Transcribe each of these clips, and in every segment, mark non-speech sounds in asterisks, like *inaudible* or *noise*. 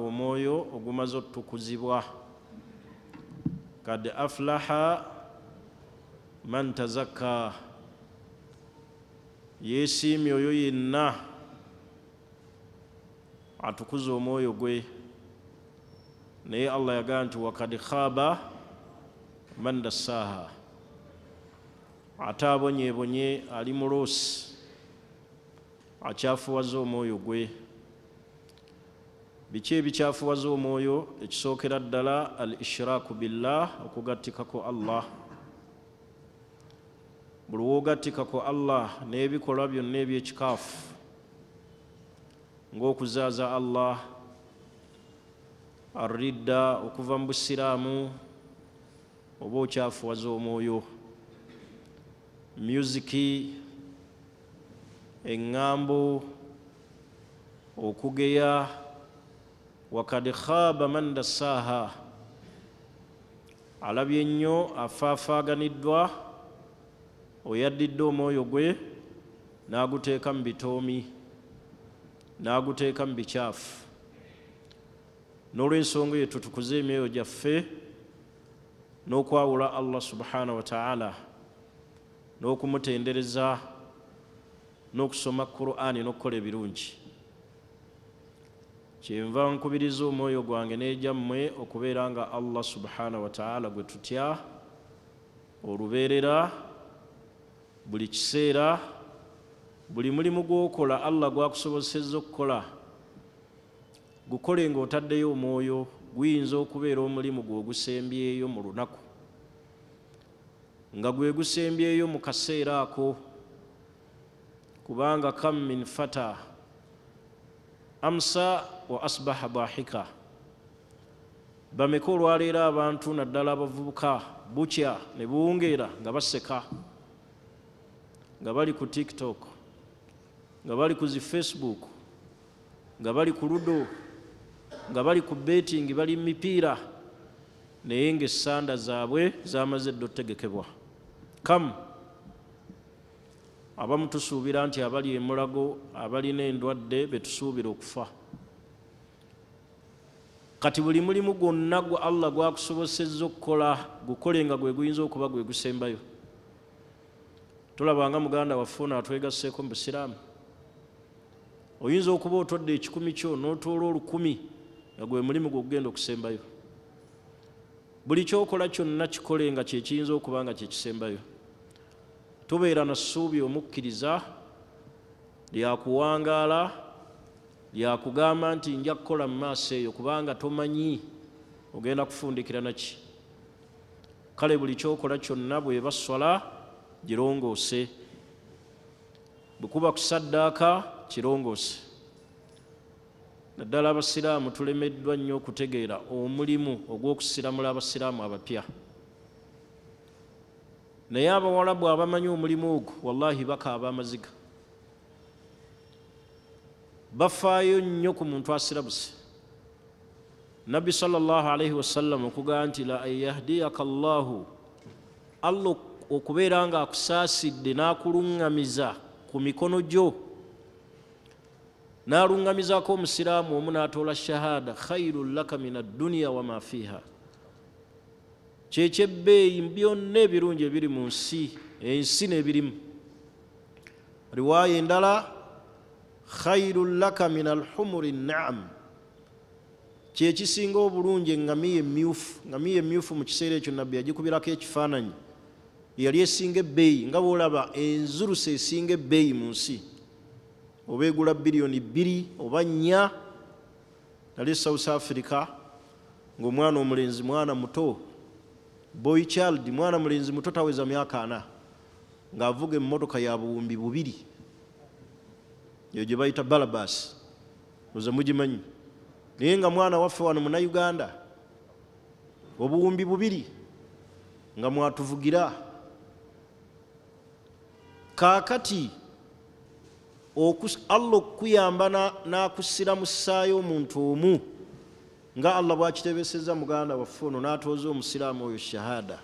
omwoyo ogumaze otukuzibwa kad aflaha man tazakka yeesiimye oyo yenna atukuza omwoyo gwe naye allah yagamba nti wakad khaaba man dassaaha ate abonyeebonye ali mu loosi akyafuwaza omwoyo gwe biki ebikyafuwaza omwoyo ekisookera ddala al ishiraaku billah okugattikako allah buli woogattikako allah n'ebikolwa byonna ebyekikaafu ng'okuzaaza allah aridda okuva mu busiraamu oba okyafuwaza omwoyo musiki eŋŋambo okugeya wakad khaba man dassaaha alabye ennyo afaafaaganiddwa oyaddidde omwoyo gwe n'aguteeka mu bitoomi n'aguteeka mu bikyafu n'olw'ensonga eyo tutukuze emyoyo gyaffe n'okwawula allah subhanahu wataala n'okumutendereza n'okusoma kuruaani n'okukola ebirungi kyenva nkubiriza omwoyo gwange n'ejyammwe okubeera nga allah subhana wataala gwe tutya olubeerera buli kiseera buli mulimu gw'okola allah gwakusobosezza okukola gukole ng'otaddeyo omwoyo guyinza okubeera omulimu gwe ogusembyeyo mu lunaku nga gwe gusembyeyo mu kaseera ako kubanga kam min fatah amsa wa asbaha dahika bameka olwaleero abantu naddala abavubuka bukya ne buwungeera nga baseka nga bali ku tiktok nga bali ku zi facebook nga bali ku ludo nga bali ku beting bali mipiira naye ngaessanda zaabwe zamaze dda otegekebwa kamu abamu tusuubira nti abali emulago abalina endwadde betusuubira okufa kati buli mulimu gwonna gwa allah gwakusobosezza okukola gukole nga gwe guyinza okuba gwe gusembayo tulabanga muganda waffeono atwegaseeko mu busiraamu oyinza okuba otodde ekikumi kyo n'otoola olukumi nga gwe mulimu gwe okugenda okusembayo buli kyokola kyonna kikole nga kyekiyinza okuba nga kyekisembayo tubeera na ssuubi omukkiriza lyakuwangaala lyakugamba nti nja kukola mu maaso eyo kubanga tomanyi ogenda kufundikira naki kale buli kyokola kyonna bweba swala girongoose bwekuba ku saddaaka kirongoose naddala abasiraamu tulemeddwa nnyo okutegeera omulimu ogw'okusiramula abasiraamu abapya naye abawalabu abamanyi omulimu ogwo wallahi bakaaba amaziga bafaayo nnyo ku muntu asirabuse nabbi sal llah alaihi wasallama okugaa nti la an yahdiyaka llahu allah okubeera nga akusaasidde n'akuluŋŋamiza ku mikono gyo n'aluŋŋamizaako omusiraamu omu n'atoola shahaada khairun laka min addunia wama fiiha kyekyebbeeyi byonna ebirungi ebiri mu nsi ensi nebirimu riwaaya endala khairu laka min alhumuri naam kyekisinga obulungi engamiya emyufu ngamiya emyufu mu kiseera ekyo nabbi yagikubirako ekifaananyi yali esinga ebbeeyi nga bwolaba enzuruse esinga ebbeeyi mu nsi oba egula biliyoni bbiri oba nnya nali e south africa ngaomwana omulenzi mwana muto boychild mwana mulenzi muto taweza myaka ana ngaavuga emmotoka ya buwumbi bubiri yo gye bayita balabas muze mugimanyi naye nga mwana waffe wano munauganda obuwumbi bubiri nga mwatuvugira kaakati allah okkuyamba n'akusira mu ssaayo omuntu omu nga allah bwakitebeseza muganda waffe ono n'atooza omusiraamu oyo shahada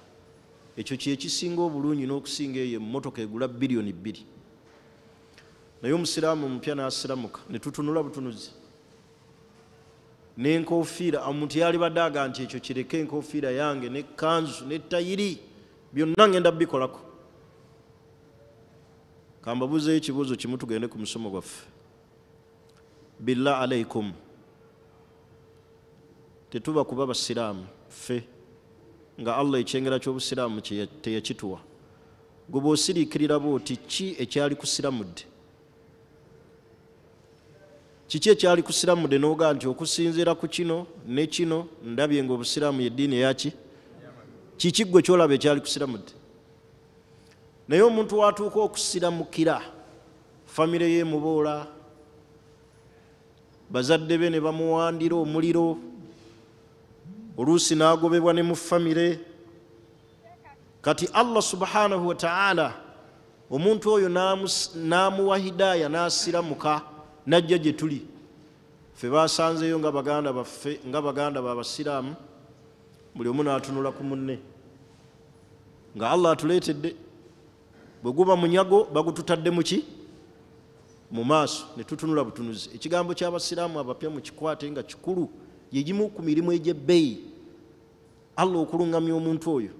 ekyo kyekisinga obulungi n'okusinga eyo emmotoka egula biriyoni bbiri naye omusiraamu omupya n'asiramuka ne tutunula butunuzi n'enkofiira omuntu yalibadde aga nti ekyo kireke enkofiira yange ne kanzu ne tayiri byonna ngenda bikolako kambabuzeyo ekibuuzo kimu tugende ku musomo gwaffe billah alaikum tetuba kuba basiraamu ffe nga allah ekyengera kyobusiraamu teyakituwa guba osiriikirirabo oti ki ekyali kusiramudde kiki ekyali kusiramudde nogaa nti okusinziira ku kino ne kino ndabye nga obusiraamu yeddiini eyaki kiki ggwe kyolaba ekyali kusiramudde naye omuntu watuuka okusiramukira famire yemuboola bazadde be ne bamuwandira omuliro oluusi n'agobebwa ne mu famire kati allah subhanahu wataala omuntu oyo n'amuwa hidaaya n'asiramuka najja gye tuli fe basanzeeyo nga baganda baffe nga baganda babasiraamu buli omu n'atunula ku munne nga allah atuleetedde bwe guba munyago bagututadde muki mu maaso ne tutunula butunuzi ekigambo ky'abasiraamu abapya mu kikwate nga kikulu yegimu ku mirimu egyebbeeyi allah okuluŋgamya omuntu oyo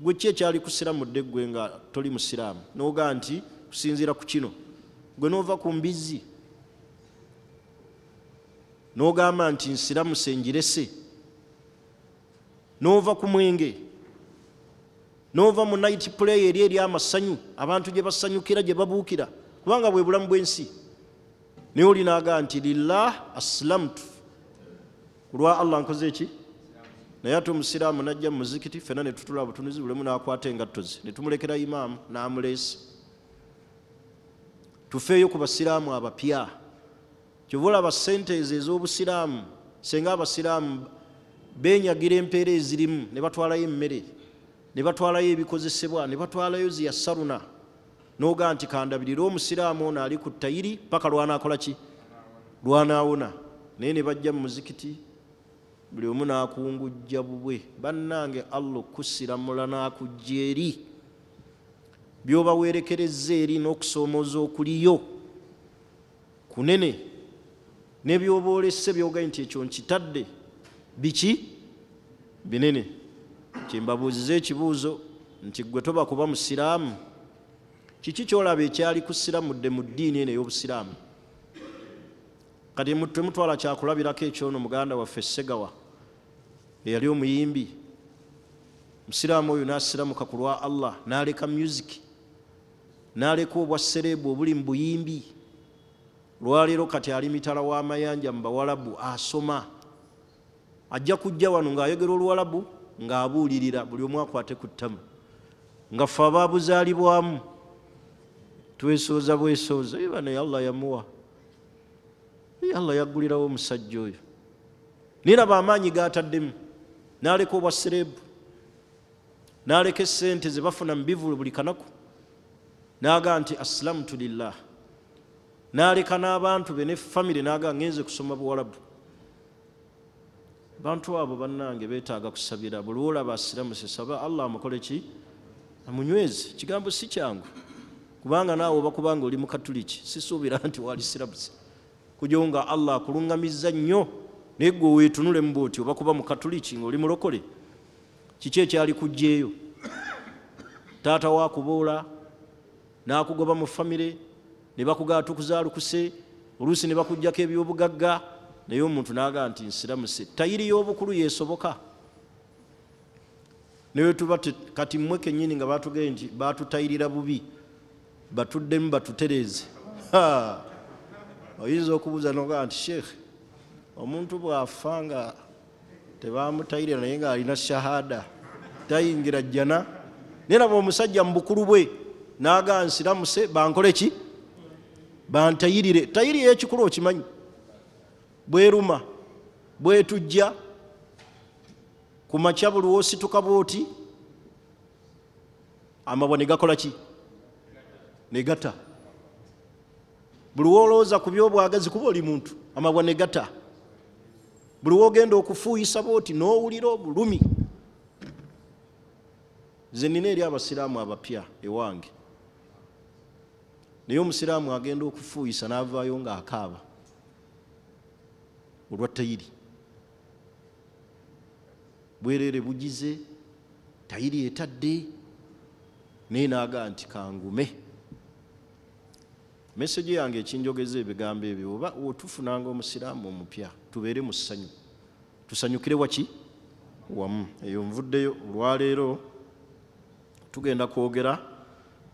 gwe ki ekyali kusiraamu dde ggwe nga toli musiraamu nooga nti kusinziira ku kino gwe noova ku mbizzi nogamba nti nsiraamu senjirese noova ku mwenge noova mu night pulaya eri eri amasanyu abantu gye basanyukira gye babuukira kubanga bwe bulamu bw'ensi naye olinaaga nti lillah asilamtu kulwa allah nkoze eki naye ate omusiraamu najja mumuzikiti fena netutula butunuzi bulemu nakwata engattoze netumulekera imaamu namuleesi tufeeyo ku basiraamu abapya kyobaolaba sente ezo ez'obusiraamu singa abasiraamu benyagira empeera ezirimu ne batwalayo emmere ne batwalayo ebikozesebwa ne batwalayo ziyasaruna noga nti kandabirira omusiraamu ono ali ku ttayiri paka lwanakola ki lwanaawona naye ne bajja mu muzikiti buli omu nakungujja bubwe bannange allah okusiramula nakujja eri byobawerekereza eri n'okusoomooza okuliyo kunene nebyoba olese byogaye nti ekyo nkitadde biki binene kyembabuuzize ekibuuzo nti gwe toba kuba musiraamu kiki kyolaba ekyali kusiramudde mu ddiini eno ey'obusiraamu kati temutwala kyakulabirako ekyono muganda waffe segawa eyali omuyimbi musiraamu oyo nasiramuka ku lwa allah naleka music naleka obwa sereebu obuli mu buyimbi lwaleero kati ali mitala w'amayanja mu bawalabu asoma ajja kujja wano ng'ayogera oluwalabu ng'abuulirira buli omu akwate ku ttama nga ffe ababuzaalibwamu twesooza bwesooza ye bano allah yamuwa allah yaggulirawo omusajja oyo naye nabo amaanyi gaataddemu naleka obwasereebu naleka esente zebafuna mubivule buli kanaku naga nti asilamutu lillah naleka n'abantu be ne famiry naga ngenze kusoma buwalabu bantu abo bannange betaaga kusabira buli olaba asiramu sesaba allah amukole ki amunywezi kigambo si kyangu kubanga naawe obakubanga oli mukatuliki sisuubira nti walisiramusi kujonga allah akuluŋgamiza nnyo naye gwe weetunule mu bwoti oba kuba mukatuliki ngaoli mulokole kiki ekyali kujjaeyo taata waakuboola n'akugoba mu famire ne bakugaa tukuzaalukuse oluusi ne bakugjako ebyobugagga naye omuntu n'agaa nti nsiramuse tayiri y'obukulu yeesoboka naye tuba kati mmwe kennyini nga batugee nti batutayirira bubi batuddemu batutereeze *laughs* oyinza okubuuza nogaa nti sheekhe omuntu bwafa nga tebamutaire naye ngaalina shahada tayingira jjana neraba omusajja mubukulu bwe nagansiramuse bankoleki bantayirire tayiri yekikulu okimanyi bweruma bwetujja kumaca buliwosituka bwoti amabwa negakolaki negata buliwolowoza kubyobwagazi kuba oli muntu amabwa negata buli wogenda okufuuyisa booti n'owulira obulumi ze nina eri abasiraamu abapya ewange naye omusiraamu agenda okufuuyisa n'avaayo ng'akaaba olwa tayiri bwereere bugize tayiri etadde naye naaga nti kangume meseje yange ekinjogeza ebigambo ebyo oba otufunanga omusiraamu omupya tubeere mu ssanyu tusanyukire waki wamu eyo nvuddeyo olwaleero tugenda kwogera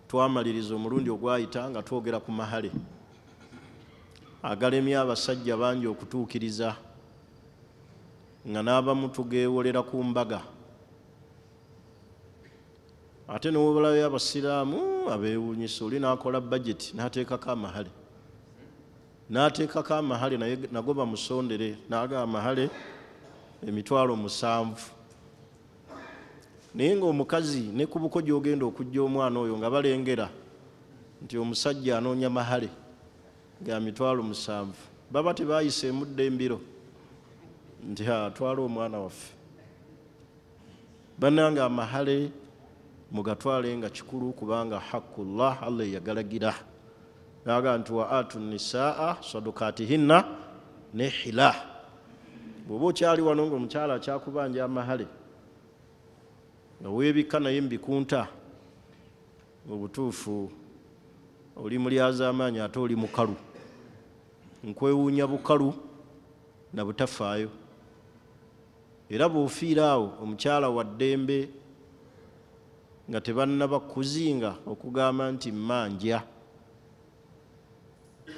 twamaliriza omulundi ogwayita nga twogera ku mahale agalemye abasajja bangi okutuukiriza nga n'abamu tugeewolera ku mbaga ate n'obulayo abasiraamu abeewunyisa oli n'akola bajeti n'ateekako amahale n'ateekako amahale nago bamusondere naaga amahale emitwalo musanvu naye ngaomukazi ne ku buko gyogenda okujja omwana oyo nga balengera nti omusajja anoonya mahale ga mitwalo musanvu baba tebayiseemudda embiro nti atwala omwana waffe bananga amahale mugatwale nga kikulu kubanga hakullah allah eyagalagira yaga nti wa atu nisaa sadukatihinna nehila bweba okyali wano nga omukyala akyakubanja amahale nga webika naye mubikunta obutuufu oli mulyazaamaanyi ate oli mukalu nkwewuunya bukalu nabutafaayo era bwofiira awo omukyala wa ddembe nga tebanna bakuzinga okugamba nti mmanja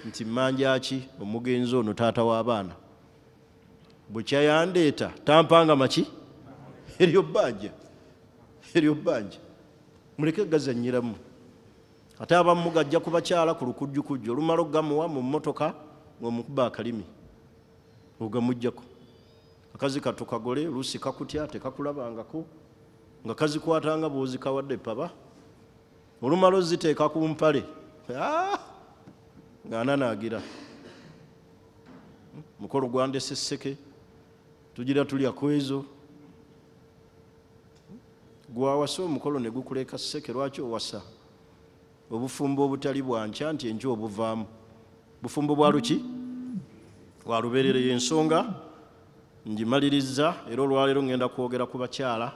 nti mmanjaki omugenzi ono taata w'abaana bwekyayandeeta tampanga maki *laughs* eryo bbanja eryo bbanja muleke gazanyiramu ate abamugajja ku bakyala ku lukujjukujja olumala ogamuwa mu mmotoka ngaomukuba akalimi ogamugjako akazi katukagole oluusi kakutya tekakulabangako nga kazikwatanga bwozikawadde paba olumala oziteeka ku mpale *laughs* ah! ngananagira mukolo gwandese seke tugira tulya kwezo gwawasa omukolo negukuleka seke lwaki owasa obufumbo obutali bwanca nti enju obuvaamu bufumbo bwaluki walubereryo ensonga njimaliriza era olwaleero ŋŋenda kwogera ku bakyala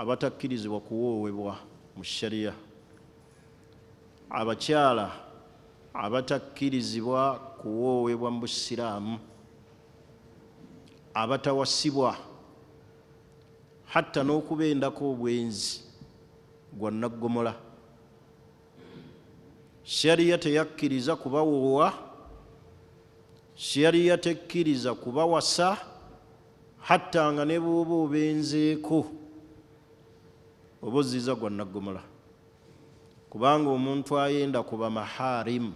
abatakkirizibwa kuwoowebwa mu shariya abakyala abatakkirizibwa kuwoowebwa mu busiraamu abatawasibwa hatta n'okubendako obwenzi gwannaggomola syariya teyakkiriza kubawoowa syariya tekkiriza kubawasa hatta nga ne bwoba obenzeeko oba oziiza gwannaggomola kubanga omuntu ayenda kuba maharimu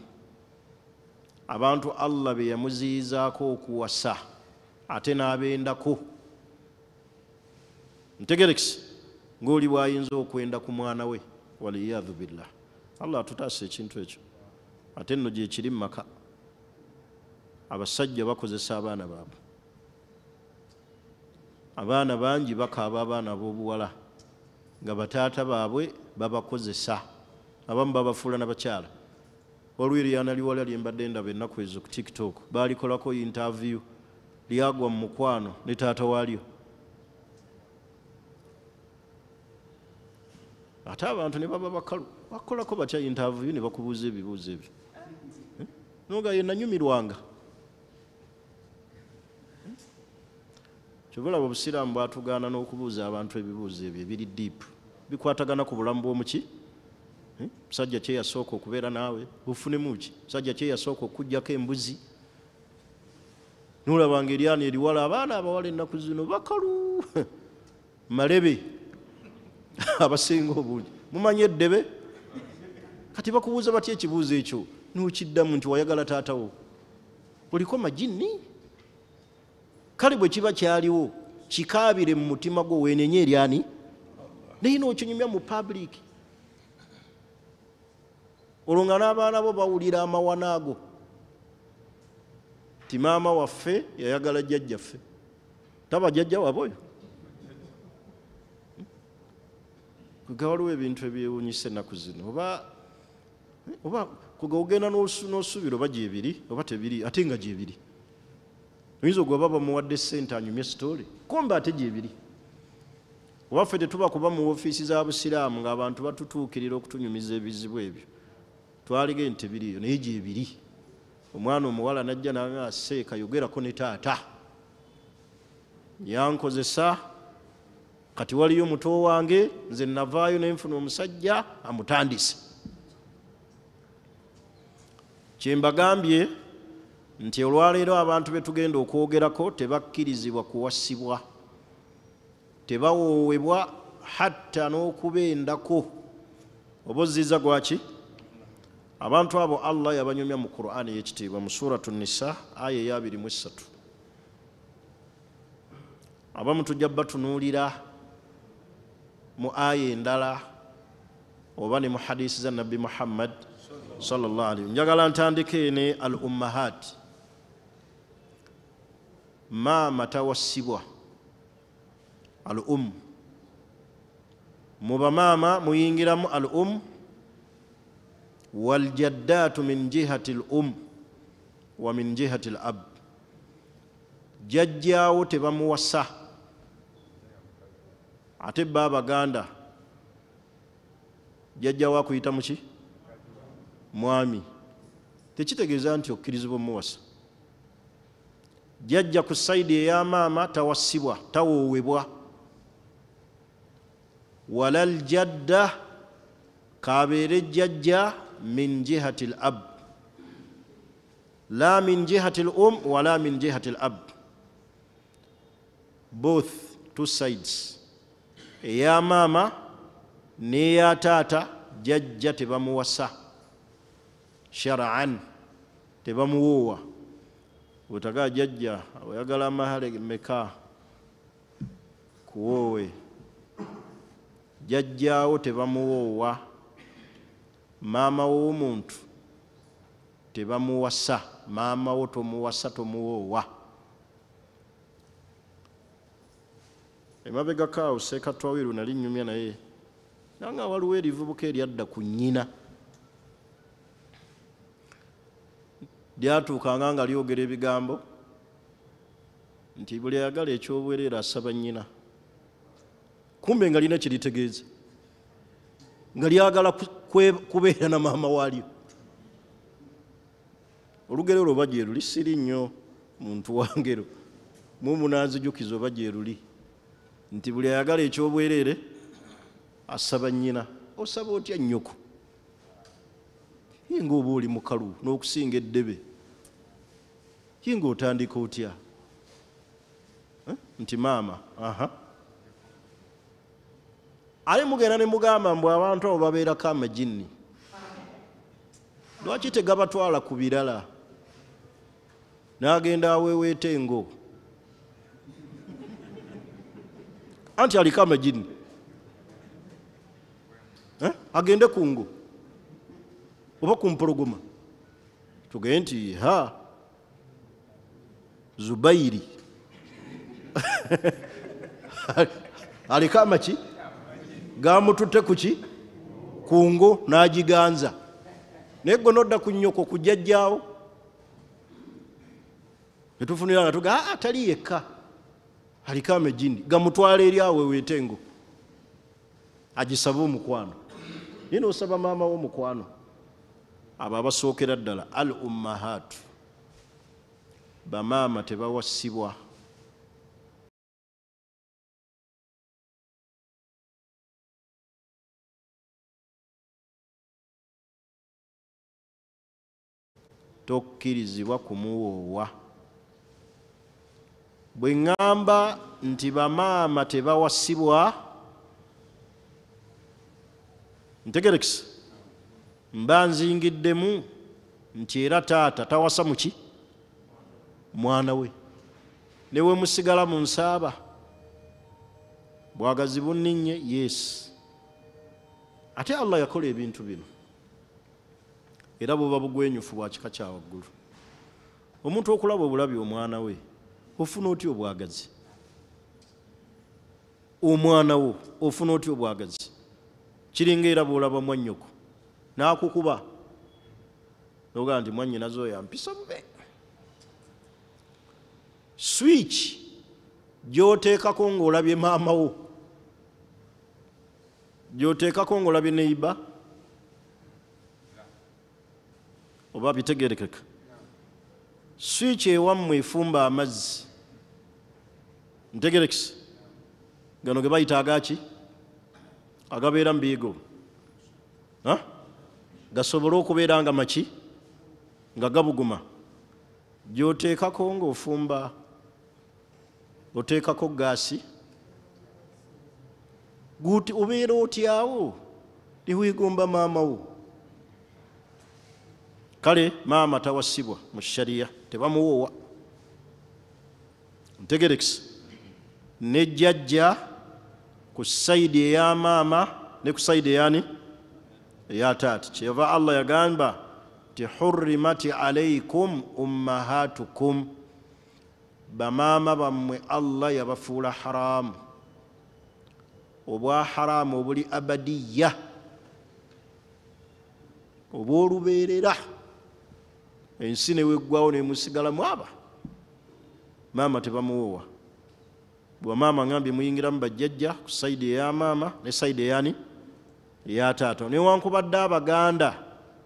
abantu allah beyamuziyizaako okuwasa ate n'abendako ntegerekisi ngaoli bwayinza okwenda ku mwana we waliyadhu billah allah atutaasa ekintu ekyo ate nno gyekiri mumaka abasajja bakozesa abaana baabwe abaana bangi bakaaba abaana b'obuwala nga bataata baabwe babakozesa abamu babafuula n'abakyala waliwo eryana liwala lye mbadde ndaba ennaku ezo ku tiktok baalikolako intervyew lyagwa mu mukwano ne taata walyo ate abantu ne baba bakalu bakolako batya intervyew ne bakubuuza ebibuuzo ebyo eh? noga ye nanyumirwanga eh? kyobulaba obusiraamu bwatugaana n'okubuuza abantu ebibuuzo ebyo ebiri diipu bikwatagana ku bulamu bw'omuki musajja hmm? eh? kyeyasooka okubeera naawe bufunemuki musajja kyeyasooka okugjako embuzi nolabanga eryana eriwala abaana abawala ennaku zino bakalu *laughs* malebe *laughs* abasinga obungi mumanye eddebe kati bakubuuza batya ekibuuzo ekyo nokiddamu nti wayagala taatawo oliko maginni kale bwe kiba kyaliwo kikaabire mu mutima gwo wenenye eryani naye nokinyumya mu pabuliki olwo nga n'abaana bo bawulira amawana ago ti maama waffe yayagala jjajjaffe taba jjajja waboyo kuga waliwo ebintu ebyewunyisa ennaku zino oba oba kuga ogenda n'osuubira oba gyebiri oba tebiri ate nga gyebiri oyinza ogwe baba bamuwadde sente anyumye sitoole kumbe ate gyebiri obaffe tetuba kuba mu ofiisi za busiraamu ngaabantu batutuukirira okutunyumiza ebizibu ebyo twalige nti biriyo naye gyebiri omwana omuwala najja naaseeka yogerako ne taata yankozesa kati waliyo muto wange nze navaayo nenfuna omusajja amutandise kyembagambye nti olwaleero abantu betugenda okwogerako tebakkirizibwa kuwasibwa tebawowebwa hatta n'okuba endako oba oziza gwaki abantu abo allah yabanyumya mu quran yekitiibwa mu surat nisa aya eya 23 abamu tujja batunuulira mu aya endala oba ne mu hadisi za nabbi muhammad salllahalaihi njagala ntandika ene al ummahat maama tawasibwa al um mu bamaama muyingiramu al um waljaddaatu min jihati lum wa min jihati lab jajjaawo tebamuwasa ate ba baganda jajjawo akuyita muki mwami tekitegeeza nti okkirizibwa omuwasa jajja ku saidi eyamaama tawasibwa tawoowebwa wala ljadda kabeere jajja min jihati lab la min jihati lum wala min jihati lab both two sides eya maama neya taata jajja tebamuwasa sharaan tebamuwuuwa wetaga jajja oyagala amahale meka kuwoowe jajjaawo tebamuwoowa maama w'omuntu tebamuwasa maama wo tomuwasa tomuwoowa emabegakaawo sekatwawiru nali nyumya naye nanga waliwo erivubuka eryadda ku nnyina lyatuukanga nga lyogera ebigambo nti buli ayagala ekyobwereere asaba nnyina kumbe nga lina kiritegeeza nga lyagala kubeera na maama walyo olugero lwo bajeruli siri nnyo muntu wangero mumunanzijukiza obajeruli nti buli ayagala ekyobwerere asaba nyina osaba otya nnyoko yinga oba oli mukalu n'okusinga eddebe yinga otandika otya nti maama aha uh -huh. ali mugenda nemugamba mbu abantu abo babeerako amaginni lwaki tegabatwala ku birala nagenda aweweeta engo anti aliko amaginni agende ku ngo oba ku mpologoma tugee nti ha zubairi *laughs* aliko amaki gamututte kuki kungo nagiganza naye gwe nodda ku nyoko kujjajjawo netufuniranga tuga aa ah, ah, tali yekka aliko amejini gamutwala eri awo ewete ngo agisabe omukwano naye nosaba maama womukwano abo abasookera ddala al ummahaatu bamaama tebawasibwa tokkirizibwa kumuwoowa bwe ŋŋamba nti bamaama tebawasibwa ntegerekisa mba nzingiddemu nti era taata tawasa muki mwana we newe musigala mu nsaaba bwagazi bunninye yes ate allah yakola ebintu bino era buba bugwenyufu bwa kika kya waggulu omuntu okulaba obulabi omwana we ofuna otya obwagazi omwana wo ofuna otya obwagazi kiringa era bwolaba mwannyoko nakukuba nogaa nti mwannyi nazo yampisa mube switch gyotekako ngaolabye maama wo gyotekako ngaolabye neiba oba bitegerekeka swiki ewammwe efumba amazzi ntegerekise gano ge bayita agaki agabeera mu biigo gasobole okubeera nga maki nga gabuguma gyoteekako ngaofumba oteekako gaasi obeera otyawo newegomba maamawo kale maama tawasibwa mu shariya tebamuwoowa ntegerekisa nejjajja ku saidi eya maama ne ku saidi eyani eya taati kyeyava allah yagamba ti hurrimati alaikum ummahatukum bamaama bammwe allah yabafuula haramu obwa haramu obuli abadiya obwoluberera ensi neweggwawo nemusigalamu aba maama tebamuwowa bwamaama ambye muyingiramu bajjajja ku saidi eyamaama ne saidi eyani eyataata newankubadde abaganda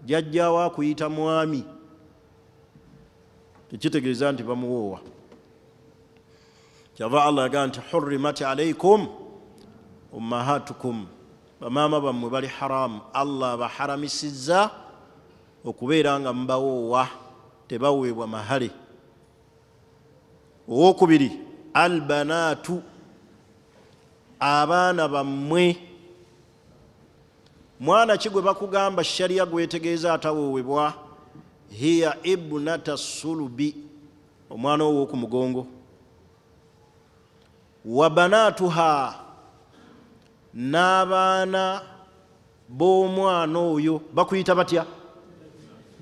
jajjawo akuyita mwami tekitegeeza nti bamuwoowa kyava allah yagamba nti hurimat alaikum ummahatukum bamaama bammwe bali haramu allah abaharamisizza okubeera nga mubawoowa tebaweebwa mahale owokubiri albanaatu abaana bammwe mwana ki gwe bakugamba sharya gwetegeeza atawowebwa hiya ibunata sulubi omwana owoku mugongo wa banaatuha n'abaana b'omwana oyo bakuyita batya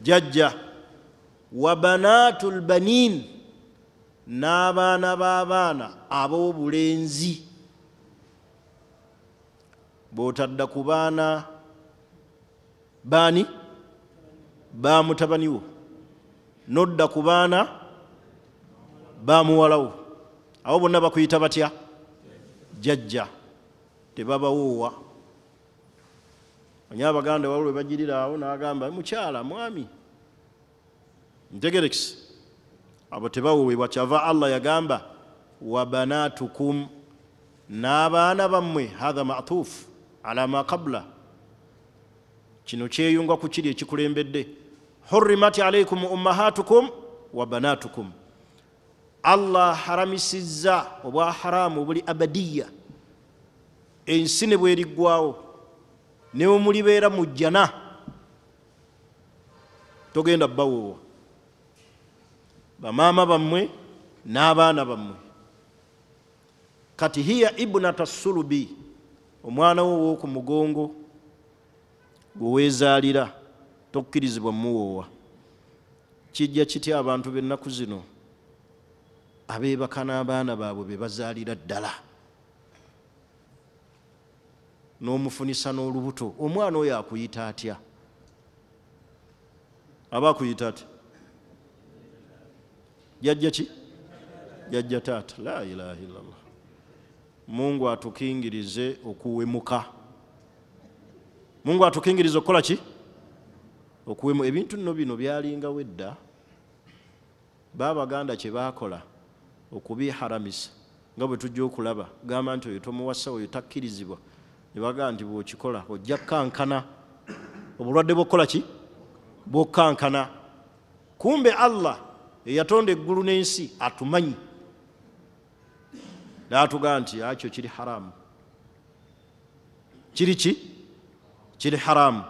jajja wabanaatu lbanin n'abaana b'abaana ab'obulenzi botadda ku baana baani ba mutabaniwo nodda ku baana bamuwalawo abo bonna bakuyita batya jajja tebabawoowa onye abaganda wawulwe bajirira awo nagamba mukyala mwami ntegerekisi abo tebawuubibwa kyava allah yagamba wabanatukum n'abaana bammwe hatha matuufu ala maqabula kino kyeyunga ku kiri ekikulembedde hurimat alaikum ummahatukum wabanatukum allah haramisizza obwa haramu buli abadiya ensi ne bweriggwawo newemulibeera mu jjana togenda bawoowa bamaama bammwe n'abaana bammwe kati hiya ibunata sulubi omwana wo ow'oku mugongo gweweezaalira tokkirizibwa muwoowa kijja kitya abantu b'ennaku zino abeebaka n'abaana baabwe be bazaalira ddala n'omufunisa n'olubuto omwana oyo akuyita atya aba akuyita atya jajja ki jajja taata la ilaha illallah mungu atukingirize okuwemuka mungu atukingirize okukola ki okuwemu ebintu nno bino byalingawo edda baabaganda kye baakola okubiharamisa nga bwe tujja okulaba gamba nti oyo tomuwasa oyo takkirizibwa ne bagamba nti bwokikola ojja kkankana obulwadde bwokukola ki bwokkankana kumbe allah eyatonda eggulu n'ensi atumanyi naatugaa nti akyo kiri haramu kiri ki kiri haramu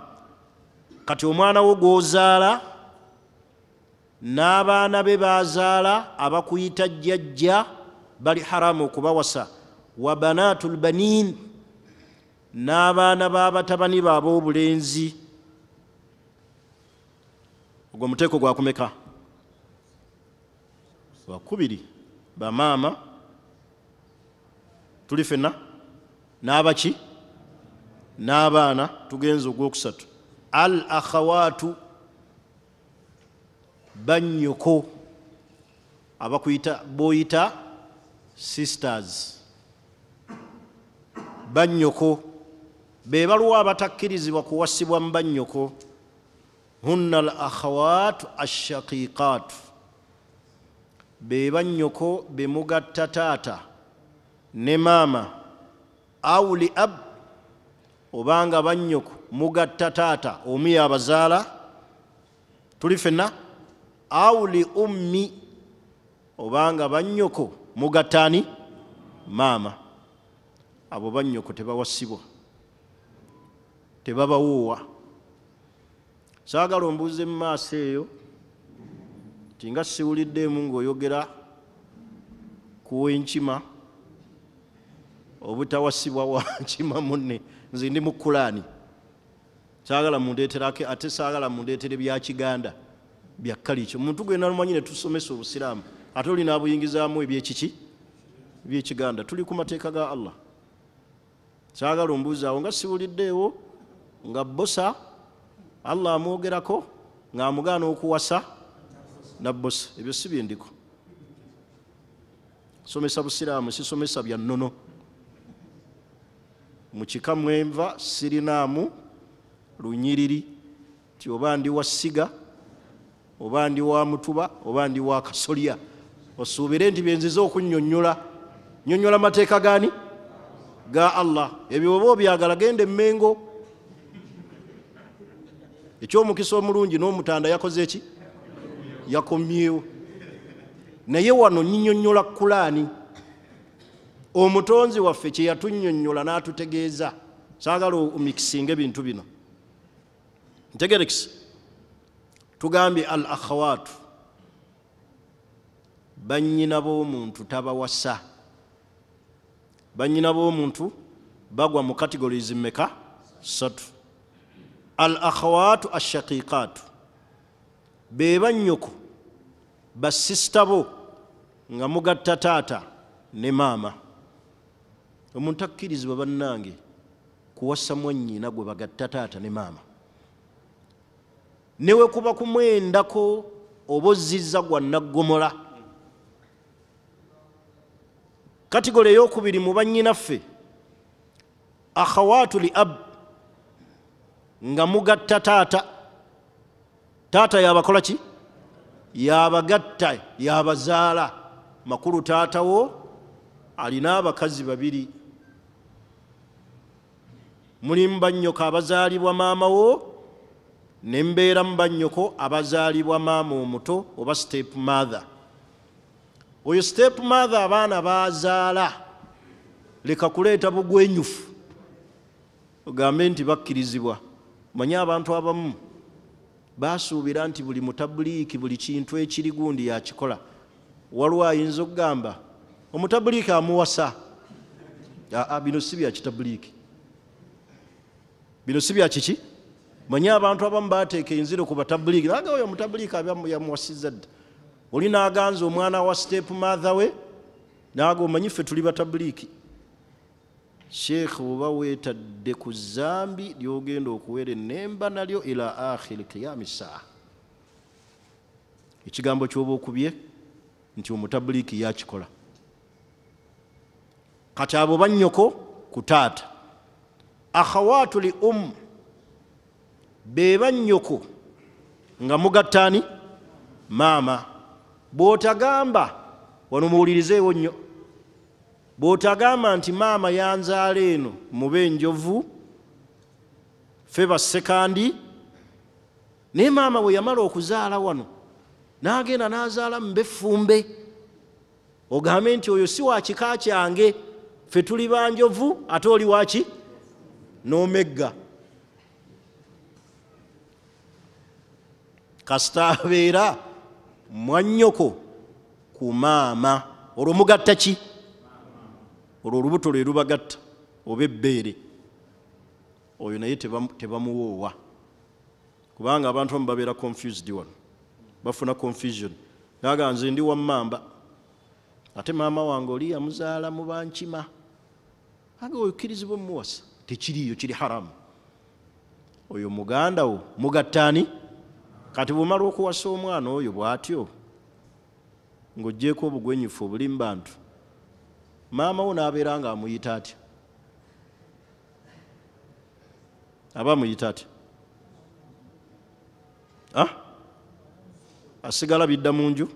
kati omwana wo gwozaala n'abaana be bazaala abakuyita jjajja bali haramu okubawasa wa banaatu lbanin n'abaana b'abatabani baabe obulenzi ogwo muteeko gwakumeka wakubiri bamaama tuli fenna n'abaki n'abaana tugenza ogwokusatu al akhawaatu bannyoko abakuyita boyita sisters bannyoko be baliwo abatakkirizibwa kuwasibwa mu bannyoko hunna al akhawaatu ashaqiqaatu bebanyoko bemugatta taata ne maama auli ab obanga banyoko mugatta taata omu yabazaala tuli fenna auli ummi obanga banyoko mugattaani maama abo banyoko tebawasibwa tebabawuuwa saagala ombuuze mu maaso eyo kati nga siwuliddeemu ng'oyogera kuwenkima obutawasibwa wankima *laughs* munne nze ndi mu kulaani saagala mundeeterake ate saagala mundeetere bya kiganda byakkali ekyo muntu gwena lumanyi ne tusomesa obusiraamu ate oli naabuyingizaamu ebyekiki byekiganda tuli ku mateeka ga allah saagala ombuuzaawo nga siwuliddeewo nga bosa allah amwogerako ng'amugaana okuwasa nabose ebyo si bindiko somesa busiraamu sisomesa bya nnono mukika mwenva sirinaamu lunyiriri ti oba ndi wa siga oba ndi wa mutuba oba ndi wa kasolya osuubire nti byenziza okunyonyola nyonyola mateeka gaani ga allah ebyo oba obyagala genda emengo ekyomukisa omulungi n'omutanda yakoze eki yakomyewo naye wano nyinyonnyola kulaani omutonzi waffe kyeyatunyonnyola n'atutegeeza saagala omikisinga ebintu bino ntegerekisi tugambye al akhawaatu bannyina b'omuntu tabawasa bannyina b'omuntu bagwa mu katigoriizi meka satu al akhawaatu ashaqiqaatu bebanyoko basista bo nga mugatta taata ne maama omuntu akkirizibwa bannange kuwasa mwannyina gwe bagatta taata ne maama newe kuba kumwendako oba ozizza gwannaggomola katigole eyokubiri mu bannyinaffe akhawaatu li ab nga mugatta taata taata yabakola ki yabagatta yabazaala makulu taatawo alina abakazi babiri mulimba nnyoko abazaalibwa maama wo nembeera mba nnyoko abazaalibwa maama omuto oba stepe mother oyo stepe mother abaana bazaala leka kuleeta bugwenyufu ogambe nti bakkirizibwa manye abantu abamu basuubira nti buli mutabuliiki buli kintu ekiri gundi yakikola waliwo ayinza okugamba omutabuliiki amuwasa bino si byakitabuliiki bino si byakiki manye abantu abamu bateeka enziro ku batabuliiki aga oyo omutabuliiki yamuwasiza dda oli naganza omwana wa stepe mathe we naga omanyife tuli batabuliiki sheikh oba wetadde ku zambi lyogenda okuwera enemba nalyo ila akhir kiyami saa ekigambo kyoba okubye nti omutabuliiki yakikola kati abo bannyoko ku taata akhawaatu li um be bannyoko nga mugattaani maama bw'otagamba wano muwulirizeewo nnyo bw'otagamba nti maama yanzaala eno mube enjovu feba sekandi naye maama bwe yamala okuzaala wano n'agenda n'azaala mubefumbe ogambe nti oyo si wa kika kyange fe tuli banjovu ate oli waki n'omegga kasitabeera mwannyoko ku maama olwo mugatta ki olwo olubuto lwe lubagatta oba ebbeere oyo naye tebamuwoowa kubanga abantu bamu babeera confused wano bafuna confusion naga nze ndi wammamba ate maama wange oli yamuzaala mu bankima aga oyokkirizibwa omuwasa tekiriiyo kiri haramu oyo muganda wo mugattaani kati bwemala okuwasa omwana oyo bwatyo ng'oggyeeko obugwenyufu obulimu bantu maama wo nabeera nga amuyita atya aba amuyita atya ah? asigala bidda mu nju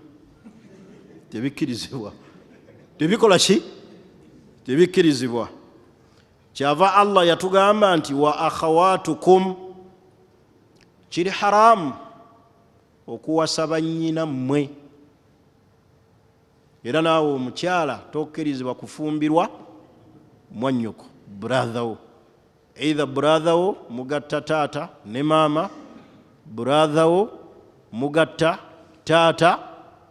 tebikkirizibwa tebikola ki tebikkirizibwa kyava allah yatugamba nti wa akhawatukum kiri haramu okuwasaba nyina mmwe era naawe omukyala tokkirizibwa kufumbirwa mwanyoko brathawo eitha brathawo mugatta taata ne maama brathawo mugatta taata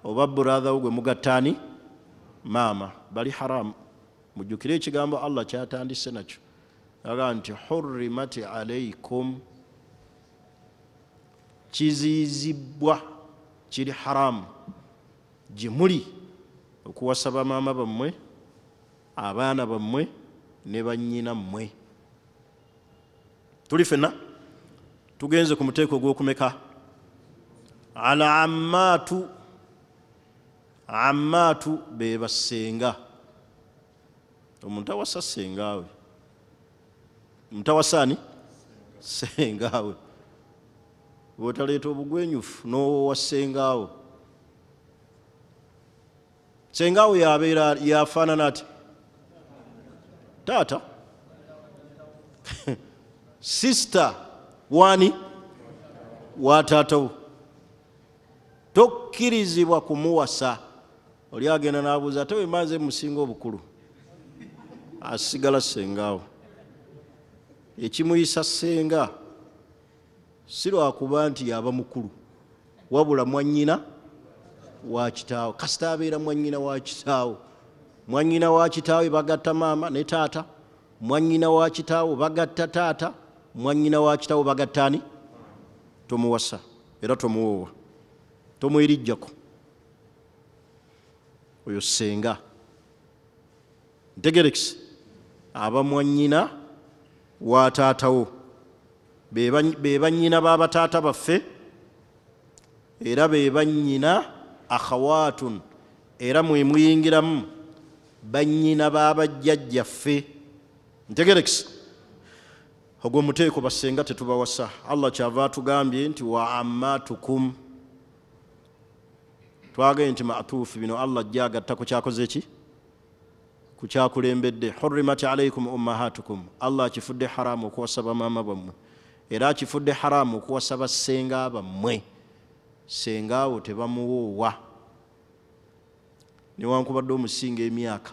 oba brathawo gwe mugattaani maama bali haramu mujjukire ekigambo allah kyatandise nakyo aga nti hurrimat alaikum kiziizibwa kiri haramu gyemuli okuwasa bamaama bammwe abaana bammwe ne bannyina mmwe tuli fenna tugenze ku muteeko ogwokumeka ala ammaatu ammaatu be bassenga omuntu awasa ssengaawe omuntu awasaani ssengaawe bwotaleeta obugwenyufu n'owowa ssengaawe sengawe yabeera yafaanana ati taata *laughs* sista wani wataatawo tokkirizibwa kumuwasa oli agenda nabuuza ate wemaze musinga obukulu asigala sengawo ekimuyisa senga si lwakuba nti yaba mukulu wabula mwannyina wakitaawe kasita abeera mwanyina wakitaawe mwanyina wakitaawe bagatta maama ne taata mwanyina wakitaawe bagatta taata mwanyina wakitaawe bagattaani tomuwasa era tomuwoowa tomwerijjako oyo senga ntegerekisi abamwanyina wataatawo bebanyina babataata baffe era bebanyina akhawaatun era mwe muyingiramu banyina babajjajjaffe ntegerex ogwo muteeko basenga tetubawasa allah kyava atugambye nti wa ammatukum twagaye nti matuufu bino allah ajja agatta ku kyakoze ki kukyakulembedde hurimat alaikum ummahatukum allah akifudde haramu okuwasaba maama bammwe era akifudde haramu okuwasaba senga bammwe sengaawo tebamuwoowa newankubadde omusinga emyaka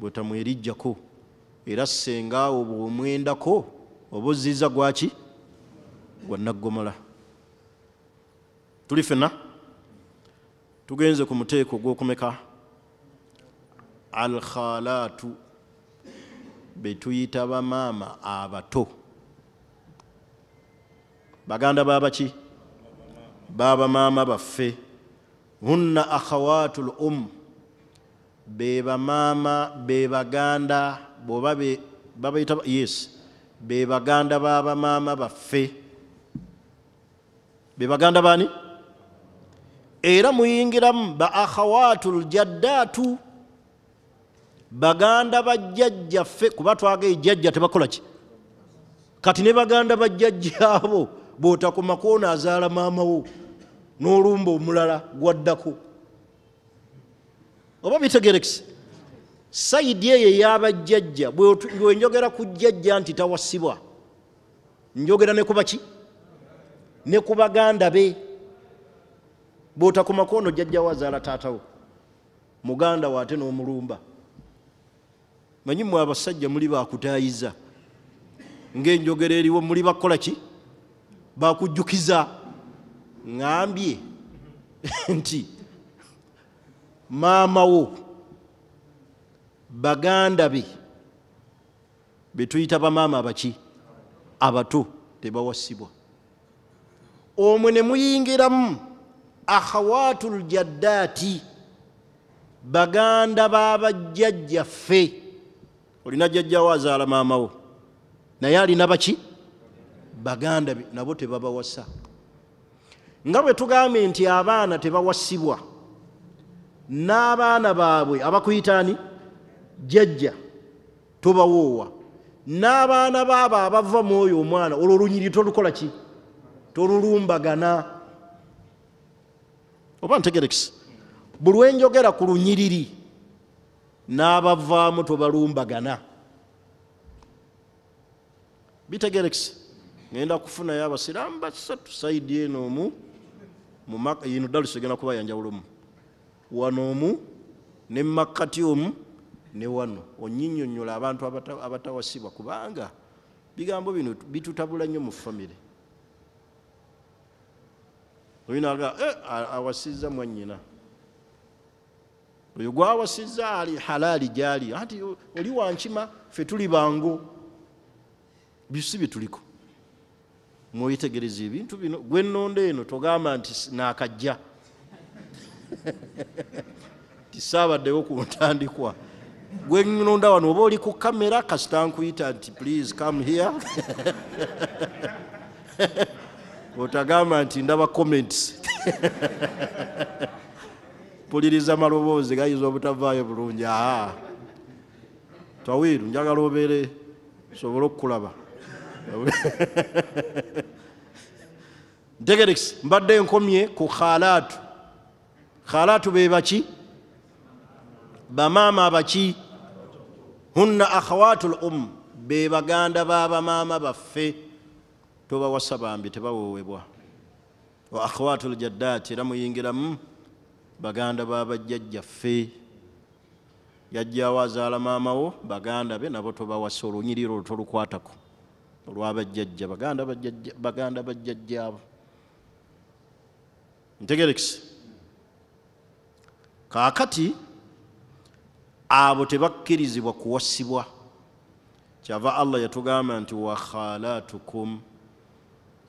bwetamwerijjako era sengaawo bwomwendako oba oziiza gwaki gwanaggomola tuli fena tugenze ku muteeko gwokumeka alkhalaatu betuyita bamaama abato baganda babaki baba maama baffe hunna akhawaatu l um bebamaama bebaganda bwoba babaita yes bebaganda babamaama baffe bebaganda bani era muyingiramu ba akhawaatu ljaddaatu baganda bajjajjaffe kuba twaga ejjajja tebakola ki kati ne baganda bajjajja abo bwotakomako ono azaala maamawo n'olumba omulala gwaddako oba bitegerekisa sayidi eyo eyabajjajja bwenjogera ku jjajja nti tawasibwa njogera ne kuba ki ne ku baganda be bwotakomako ono jjajja wo azaala taatawo muganda wo ate n'omulumba manyi mwe abasajja muli bakutaayiza ngaenjogera eriwo muli bakkola ki bakujukiza ngambye *laughs* nti maama wo baganda be betuyita bamaama baki abato tebawasibwa omwe ne muyingiramu ahawaatu ljaddaati baganda babajjajjaffe olina jjajjawo azaala maamawo naye alina baki baganda be nabo tebabawasa nga bwe tugambye nti abaana tebawasibwa n'abaana baabwe abakuyitaani jajja tobawoowa n'abaana baabo abava mwoyo omwana olwo olunyiri tolukola ki tolulumbagana oba ntegerekisa bulwenjogera ku lunyiriri n'abavaamu tobalumbagana bitegerekise ŋenda kufunayo abasiramu basatu saidi eno omu yino dalus egenda kuba yanjawulomu wano omu ne makkati omu ne wano onyinyonyola abantu abatawasibwa kubanga bigambo bino bitutabula nnyo mu famire oyinaga eh, awasiza mwanyina oyo gwawasiza ali halaali gyali anti oli wankima fe tuli bango bisi bituliko mwitegereza ebintu bino gwe nonda eno togamba nti nakajja *laughs* tisaabaddewo ku ntandikwa gwe nonda wano oba oli ku kamera kasitankuyita nti please come here *laughs* otagamba nti ndaba comments *laughs* puliriza maloboozi gayinza obutavaayo bulungi aa twawiru njagala obeere sobole okukulaba *laughs* degerex mbadde nkomye ku khalaatu khalaatu be baki bamaama baki hunna akhawaatu l um be baganda ba bamaama baffe tobawasa bambi tebawowebwa wa akhawaatu ljaddaati era muyingiramu baganda ba bajjajjaffe yajjawo azaala maamawo baganda be nabo tobawasa olunyiriro tolukwatako olwabajjajja baganda bajjajjaabo ntegere kisa kaakati abo tebakkirizibwa kuwasibwa kyava allah yatugamba nti wakhalatukum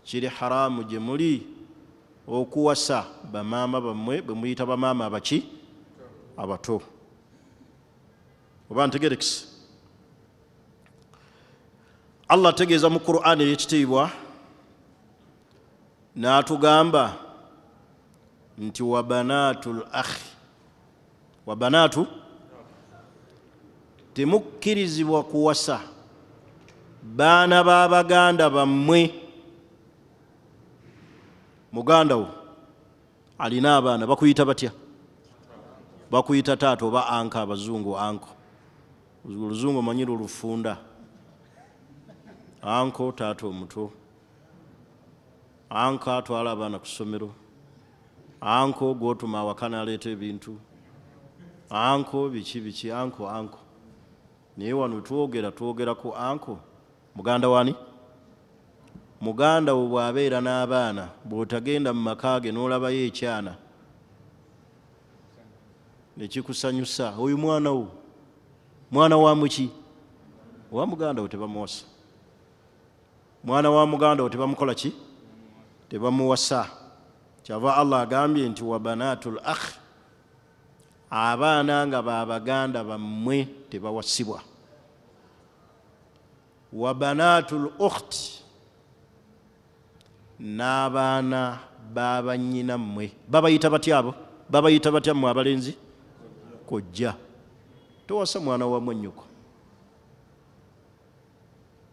kiri haramu gye muli okuwasa bamaama bammwe bwe muyita bamaama abaki abato oba ntegere kisa allah ategeeza mu qur'an eyekitiibwa n'atugamba nti wabanaatu l ahi wabanaatu temukkirizibwa kuwasa baana baabaganda bammwe muganda wo alina abaana bakuyita batya bakuyita taata oba anka abazungu anko oluzungu omanyire olufunda anko taata omuto anko atwala abaana ku ssomero anko gwotuma awaka naleeta ebintu anko biki biki anko anko naye wano wetwogera twogeraku anko muganda wani muganda wo bwabeera n'abaana bw'otagenda mu maka ge n'olabayo ekyana nekikusanyusa oyo mwana wo mwana wamuki owa muganda wo tebamuwasa mwana wa muganda wo tebamukola ki tebamuwasa kyava allah agambye nti wa banaatu l akhi abaana nga babaganda bammwe tebawasibwa wa banaatu l ukhti n'abaana babanyinammwe babayita batya abo babayita batya mmwe abalenzi kojja towasa mwana wamwe nyuko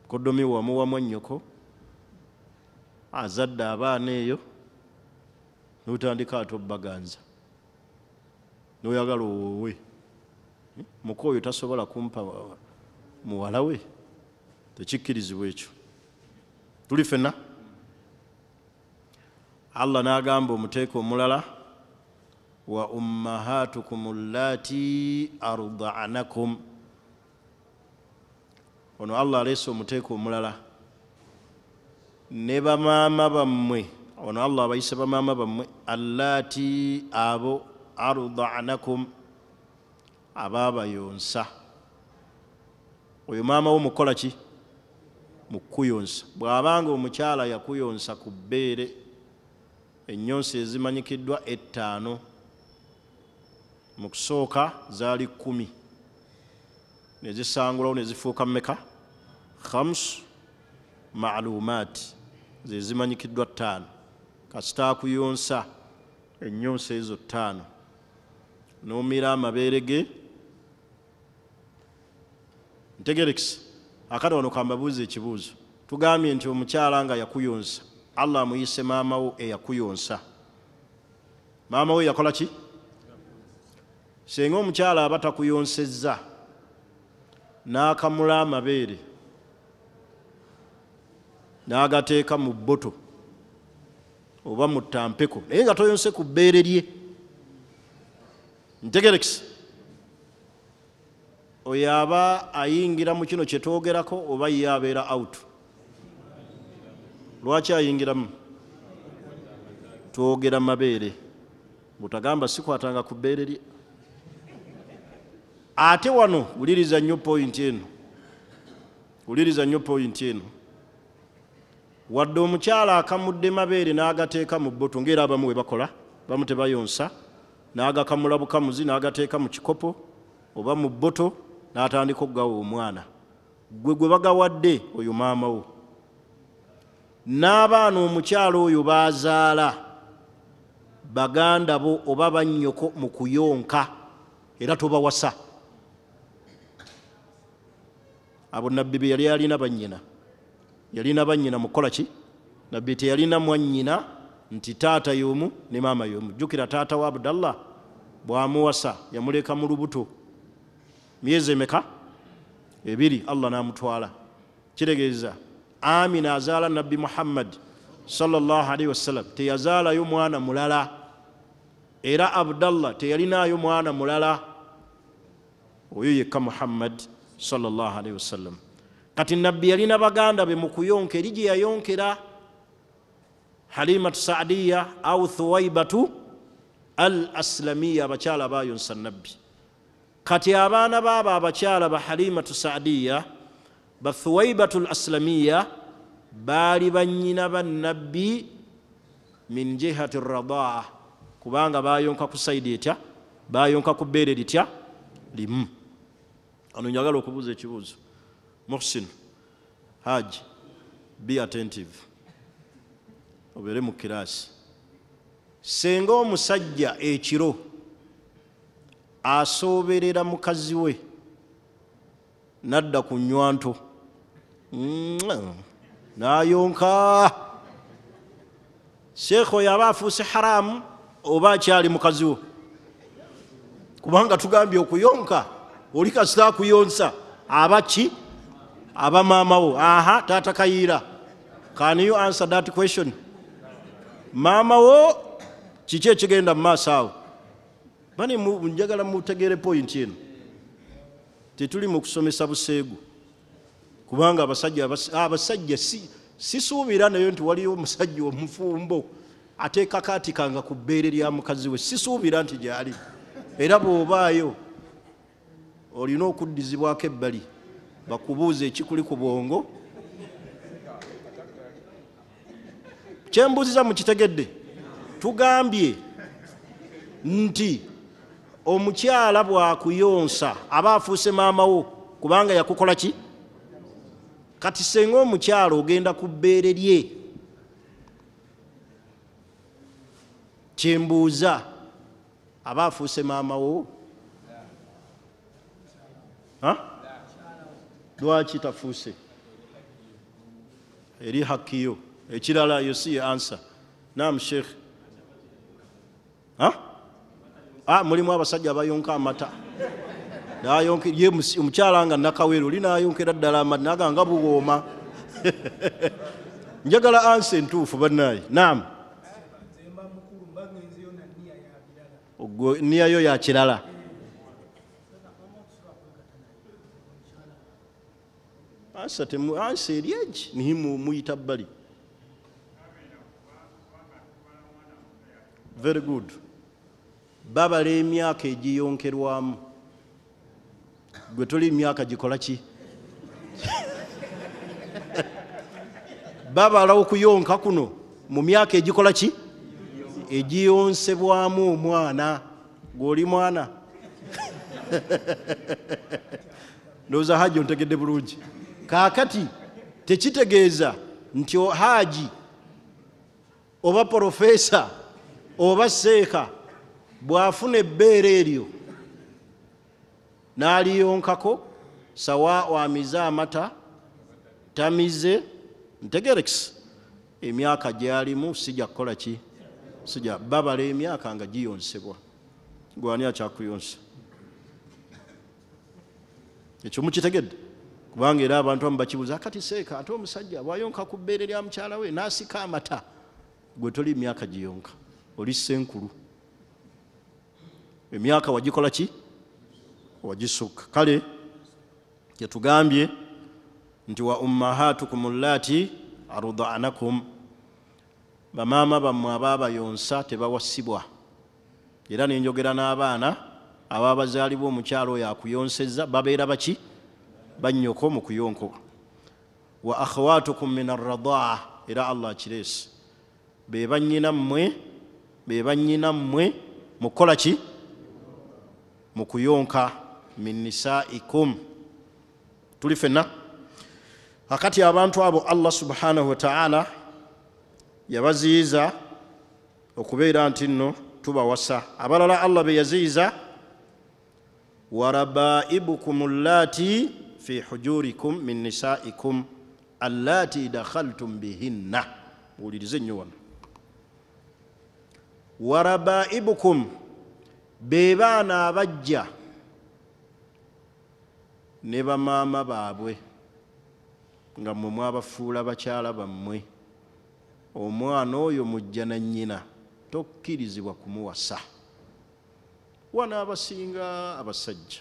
kodomi wamuwamu nnyoko azadde abaana eyo nootandika ati obbaganza noyagala owowe hmm? muko oyo tasobola kumpa uh, muwala we tekikkirizibwa ekyo tuli fena allah n'agamba omuteeka omulala wa ummahatukum llati arudanakum ono allah alesa omuteeka omulala ne bamaama bammwe ono allah abayisa bamaama bammwe allaati abo arudanakum ababayonsa oyo maama wo mukukola ki mukuyonsa bw'abanga omukyala yakuyonsa ku bbeere ennyonsa ezimanyikiddwa ettaano mu kusooka zaali kumi nezisangulawo nezifuuka mmeka khams malumat zezimanyikiddwa ttaano kasitakuyonsa enyonsa ezo ttaano nomira amabeerege ntegerekisa akati wano kambabuuza ekibuuzo tugambye nti omukyala nga yakuyonsa allah amuyise maamawo eyakuyonsa maamawo eyakola ki senga omukyala aba takuyonsezza n'akamula amabeere n'agateeka mu bboto oba mu ttampeko naye nga toyonse ku bbeere lye ntegerekisa oyo aba ayingira mu kino kyetwogerako oba ye abeera out lwaki ayingiramu twogera mabeere butagamba sikwatanga ku bbeere lye ate wano uliriza nyo point eno uliriza nyo point eno wadde omukyala akamudde mabeere n'agateeka mu bbotu ngaera abamu we bakola bamu tebayonsa n'agakamula bukamuzi n'agateeka mu kikopo oba mu bboto n'atandika okugawa omwana gwe gwe bagawadde oyo maama wo n'abaana omukyala oyo baazaala baganda bo oba bannyoko mu kuyonka era tobawasa abo nabbi be yali alina bannyina yalina bannyina mukukola ki nabbi teyalina mwannyina nti taata y'omu ne maama y'omu jjukira taata wa abudallah bwamuwasa yamuleka mu lubuto myezi emeka ebiri allah n'amutwala kitegeeza amina azaala nabbi muhammad salllah alaihi wasallam teyazaalayo mwana mulala era abudallah teyalinayo mwana mulala oyo yekka muhammadi sallwasalam kati nabbi yalina baganda be mukuyonka eri gye yayonkera halimatu saadiya au thuwaibatu al aslamiya abakyala bayonsa nabbi kati abaana baabo abakyala ba halimatu saadiya ba thuwaibatu l aslamiya baali banyina bannabbi min jihati radaa kubanga bayonka ku saidi etya bayonka ku bere litya limu ano njagala okubuuza ekibuuzo mohsin haj be attentive obeere mu kiraasi senga omusajja ekiro asooberera mukazi we nadda ku nywanto nayonka sheekh oyo aba afuuse haramu oba akyali mukazi wo kubanga tugambye okuyonka oli kasita akuyonsa abaki abamaama wo aha taata kayiira can you answer that question maama wo kiki ekigenda mu maaso awo bani njagala mutegeere point eno tetuli mu kusomesa buseegu kubanga abasajja ah, abasajja sisuubira naye nti waliyo omusajja omufumbo ateekakatikanga ku bbeere lya mukazi we sisuubira nti gyali era bw'obaayo olina okuddizibwako ebbali bakubuuza ekikuli ku bwongo kyembuuziza mukitegedde tugambye nti omukyala bwakuyonsa aba afuuse maamawo kubanga yakukola ki kati senga omukyala ogenda ku bbeere lye kyembuuza aba afuuse maamawo lwaki tafuuse eri hakiyo ekirala yo si ye ansa nam sheikh ah, mulimu abasajja abayonka amata omukyala nga nakaweero oli nayonkera ddala amata naga nga buwooma *laughs* njagala ansa entuufu bannaye nam niyayo yakirala asa temu asa eri egi niye muyita bbali very good babala emyaka egiyonkerwamu gwe tuli emyaka gikola ki babala okuyonka kuno mu myaka egikola ki egiyonsebwamu omwana gweoli mwana *laughs* ndowooza hajjo ntegedde bulungi kakati tekitegeeza nti haaji oba porofesa oba seeka bwafuna ebbeera eryo naliyonkako sawa amize amata tamize ntegerekis emyaka gyalimu sijja kukola ki sija babala emyaka nga giyonsebwa gwani akyakuyonsa ekyo mukitegedde kubanga era abantu amu bakibuuza akati seeka ate omusajja bwayonka ku bbeere lya mukyala we n'asika amata gwe toli myaka giyonka oli senkulu emyaka wagikola ki wagisukka kale kyetugambye nti wa ummahatukum llaati arudanakum bamaama bammwe abaabayonsa tebawasibwa era nenjogera n'abaana ababazaalibwa omukyala oyo akuyonseza babeera baki banyoko mukuyonko wa akhwatukum min arradaa era allah kiresi bebanyinammwe bebanyinammwe mukukola ki mukuyonka min nisaikum tuli fenna akati abantu abo allah subhanahu wataala yabaziyiza okubeera nti nno tubawasa abalala allah beyaziyiza warabaibukum llati fi hujurikum min nisaikum allati dakhaltum bihinna muwulirize nnyo wano warabaibukum bebaana abajja ne bamaama baabwe nga mmwe mwabafuula bakyala bammwe omwana oyo mujja na nnyina tokkirizibwa kumuwasa wanaabasinga abasajja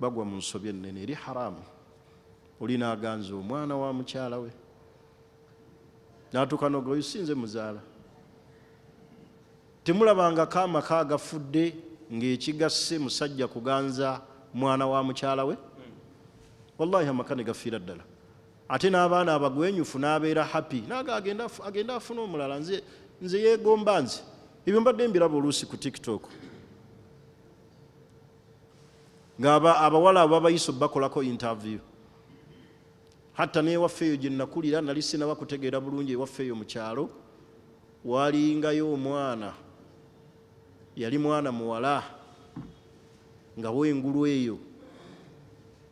bagwa mu nsobi enene eri haramu olinaganza omwana wa mukyala we natuka nogo oyusinze muzaala temulabangako amaka agafudde ngaekigasse musajja kuganza mwana wa mukyala we wallahi amaka ne gafiira ddala ate n'abaana abagwenyufu n'abeera happi naga agenda afuna omulala nze yeegomba nze ebyo mbadde mbiraba oluusi ku tiktok ngaabawala ababayisu bakolako interview hatta newaffe eyo gyenakulira nali sinabakutegeera bulungi ewaffe eyo mukyalo walingayo omwana yali mwana muwala nga wengulu eyo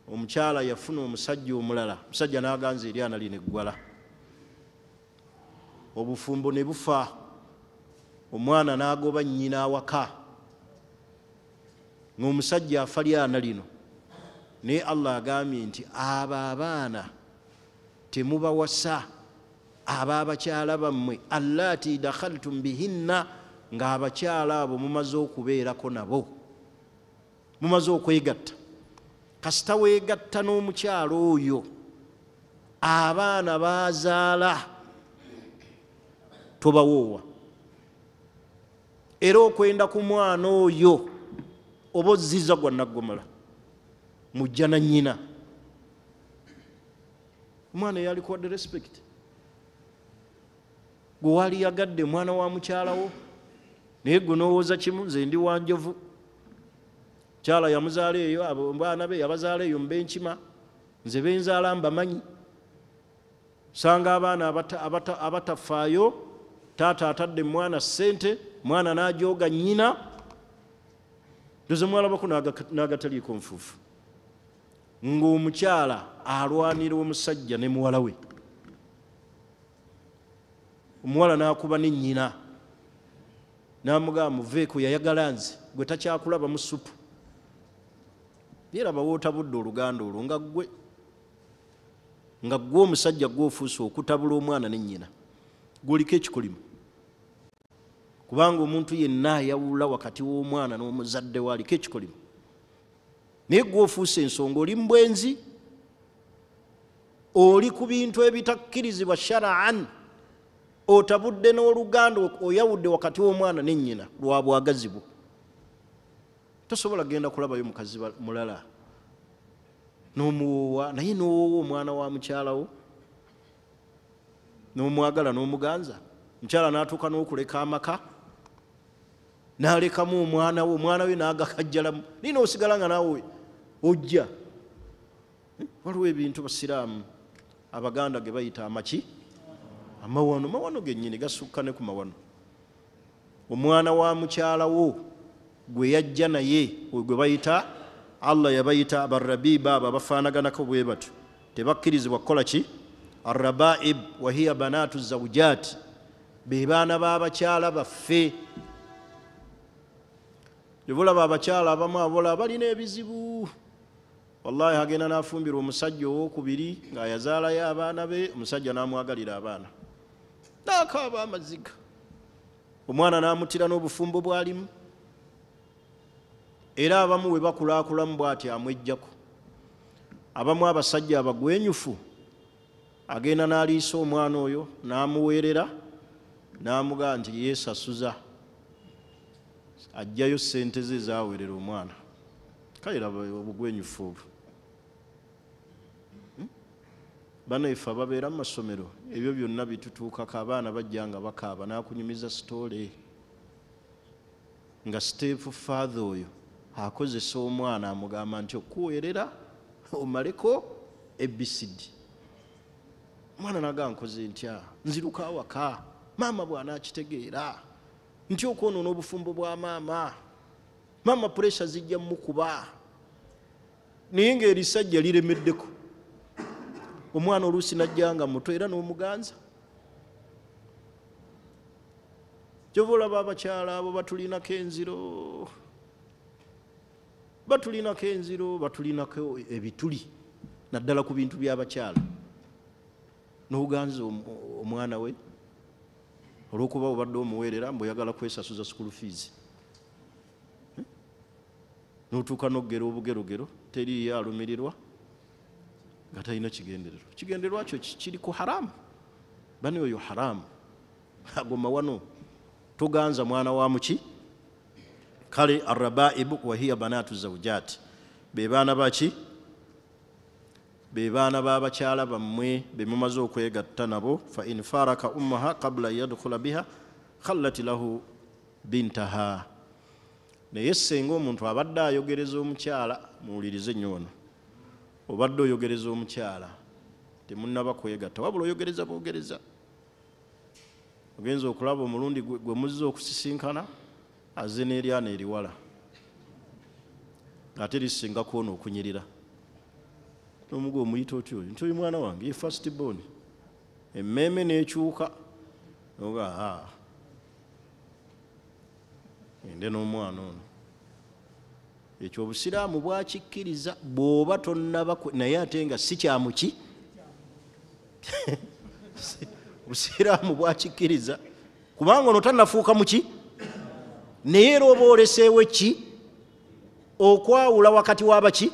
omukyala yafuna omusajja omulala musajja naganza eryana lineggwala obufumbo ne bufa omwana nagoba nnyina awaka ngaomusajja afalyana lino naye allah agambye nti abo abaana temubawasa abo abakyala bammwe allati dakhaltum bihinna ngaabakyala abo mumaze okubeerako nabo mumaze okwegatta kasita weegatta n'omukyalo oyo abaana bazaala tobawoowa era okwenda ku mwana oyo oba oziza gwa naggomola mujja na nyina omwana eyalikwadde respect gwe wali yagadde mwana wa mukyalawo naye gwenowooza kimu nze ndi wanjovu mukyala yamuzaala eyo abaana be yabazaala eyo mubenkima nze benzaala mbamanyi sanga abaana abatafaayo taata atadde mwana sente mwana n'ajooga nyina tozemwalabako n'agataliiko nfuufu ngaomukyala alwanira omusajja ne muwala we omuwala n'akuba ne nnyina n'amugamba muveeko yayagala nze gwe takyakulaba mu supu byeraba wootabudde oluganda olwo nga ggwe nga ggwe omusajja gwe ofuusa okutabula omwana ne nnyina guliko ekikulimu kubanga omuntu yenna ayawulla wakati w'omwana n'omuzadde we aliko ekikolimu naye gwe ofuusa ensonga oli mubwenzi oli ku bintu ebitakkirizibwa sharaan otabudde n'oluganda oyawudde wakati w'omwana nennyina lwa bwagazibwo tosobola genda kulabayo mukazi mulala n'omuwoowa naye n'owoowa omwana wa mukyalawo n'omwagala n'omuganza mukyala n'atuuka n'okuleka amaka nalekamu omwanawe omwana we nagakajjalamu nina osigala nga nawe ojja hmm? waliwo ebintu basiraamu abaganda ge bayita amaki amawano mawano gennyini gasukka ne ku mawano omwana wa mukyalawo gwe yajja naye gwe bayita allah yabayita abarabiba abo abafaanaganako bwe batyo tebakkirizibwa kukola ki arabaib wahiya banaatu zaujaati be baana b'abakyala baffe gyobulaba abakyala abamu abola balina ebizibu wallahi agenda nafumbira omusajja owokubiri ngaayazaalayo abaana be omusajja namwagalira abaana nakaaba amaziga omwana namutira n'obufumbo bwalimu era abamu we bakulakulamu bwati amwejjako abamu abasajja abagwenyufu agenda naliisa omwana oyo namuweerera namugaa nti yesasuza ajjayo sente ze ezaweerera omwana kale raba obugwenyufu obwo hmm? banaife ababeera mu masomero ebyo byonna bitutuukako abaana bajja nga bakaaba nakunyumiza sitoole nga steve fathe oyo akozesa omwana amugamba nti okuweerera omaleko abcd omwana nagaba nkoze ntya nzirukawaka maama bwanakitegeera nti okwonoona obufumbo bwa maama maama puresha zijja mukuba naye ngaerisajja liremeddeko omwana oluusi najjanga muto era n'omuganza gyoba olaba abakyala abo batulinako enziro batulinako enziro batulinako ebituli naddala ku bintu by'abakyala n'oganza omwana we olwokuba obadde omuwerera mbweoyagala kwesasuza sukulu fiizi hmm? notuuka nokugera obugerogero teriyo alumirirwa nga talina kigendererwa kigendererwa kyo kiriku haramu bani oyo haramu *laughs* agoma wano toganza mwana wa muki kale arabaibu wahiya banatu zaujaati bebaana baki be baana b'abakyala bammwe be mumaze okwegatta nabo fa in faraka ummaha kabula yadukula biha khallati lahu bintaha naye singa omuntu abadde ayogereza omukyala muwulirize nyono obadde oyogereza omukyala temunaba kwegatta wabula oyogereza bwogereza ogenza okulaba omulundi gwe muzize okusisinkana azze n'eryana eriwala ngaate lisinga kuona okunyirira n'omugu omuyita otyo nti oyo mwana wange ye fast bon emmeeme n'ekyuka ogaa ende n'omwana ono ekyo obusiraamu bwakikkiriza bw'oba tonaba naye ate nga si kyamuki *laughs* obusiraamu bwakikkiriza kubanga ono tanafuuka muki naye era oba oleseewo ki okwawula wakati w'abaki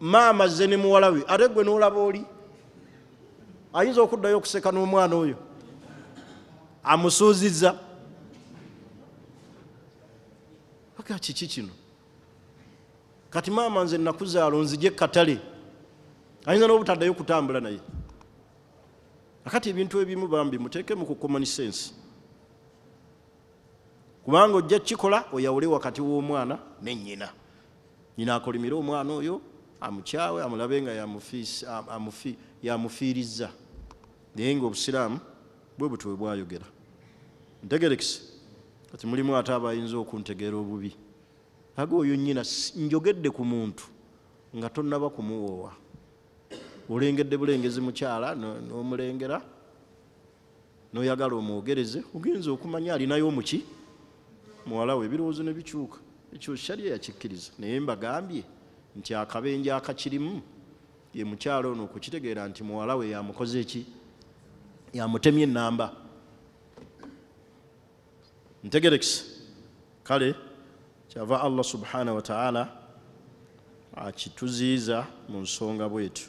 maama zze ne muwalawe ate gwe n'olaba oli ayinza okuddayo okuseka n'omwana oyo amusuuzizza aga kiki kino kati maama nze nakuzaalo nzije katale ayinza n'obutaddayo okutambula naye akati ebintu ebimu bambi muteekemu ku common sense kubanga ojja kukikola oyawule wakati w'omwana nennyina nyina akolimire omwana oyo amukyawe amulabe nga yamufiiriza naye ngaobusiraamu bwe butwe bwayogera ntegerekise kati mulimu ate abayinza okuntegeera obubi aga oyo nyina njogedde ku muntu nga tonaba kumuwoowa olengedde bulengezi mukyala n'omulengera noyagala omwogereze ogenza okumanya alinayo omuki muwalawe ebirowoozo ne bikyuka ekyo shalye yakikkiriza naye mbagambye nti akabenje akakirimu ye mukyalo ono okukitegeera nti muwala we yamukoze eki yamutemya enamba ntegerekisa kale kyava allah subhanahu wataala akituziiza mu nsonga bwetu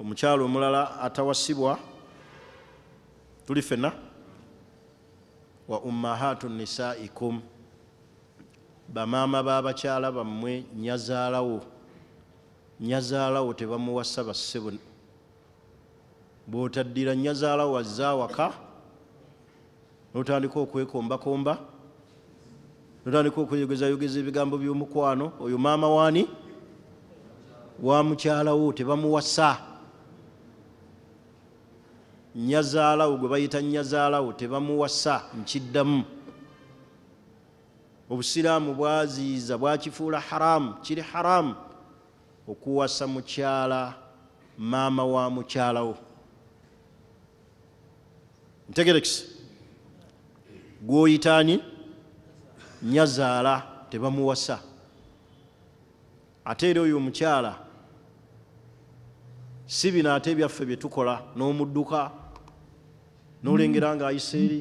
omukyalo omulala atawasibwa tuli fena wa ummahatu nisaikum bamaama b'abakyala bammwe nyazaalawo nyazaalawo tebamuwasa bassebo bw'otaddira nyazaalawo azza awaka n'otandika okwekombakomba notandika okweyogezayogeza ebigambo by'omukwano oyo maama waani wa mukyalawo tebamuwasa nyazaalawo gwe bayita nyazaalawo tebamuwasa nkiddamu obusiraamu bwaziiza bwakifuula haramu kiri haramu okuwasa mukyala maama wa mukyalawo ntegerekisa gwoyitaani nyazaala tebamuwasa ate era oyo mukyala si bino ate ebyaffe bye tukola n'omudduka n'olengera ng'ayise eri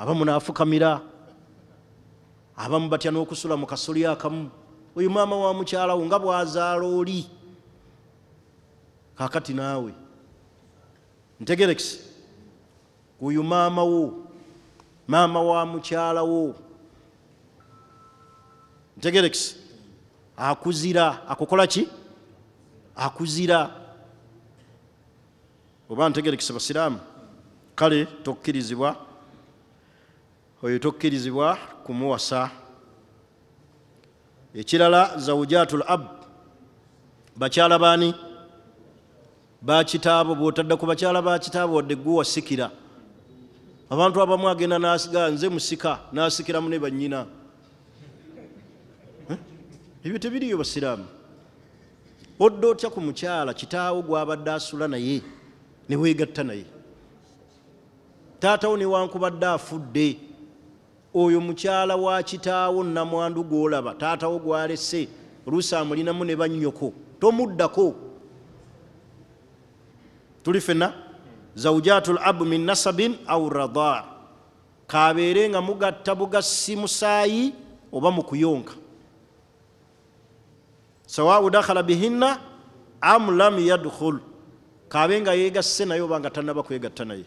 aba munaafukamira abamu batya n'okusula mu kasoli akamu oyo maama wa mukyala wo nga bwazaala oli kakati naawe ntegerekisi kuyu maama wo maama wa mukyala wo ntegerekisi akuzira akukola ki akuzira oba ntegerekisi basiraamu kale tokkirizibwa oyo tokkirizibwa kumuwasa ekirala zawujatul ab bakyala baani bakitaabo bwotadda ku bakyala bakitaabo wadde guwasikira abantu abamu agenda nasigala nze musika nasikiramu ne banyina ebyo tebiriyo basiraamu odda otya ku mukyala kitaawo gwabadde asula naye ne wegatta naye taatawo newankubadde afudde oyo mukyala wa kitaawo namwandu golaba taatawo gwalese olusa mulinamu ne bannyoko tomuddako tuli fena zaujaatu labu min nasabin au rada kabeere nga mugatta bugasi musaayi oba mukuyonka sawau dakhala bihinna am lam yadkhul kabe nga yegasse naye obanga tanaba kwegatta naye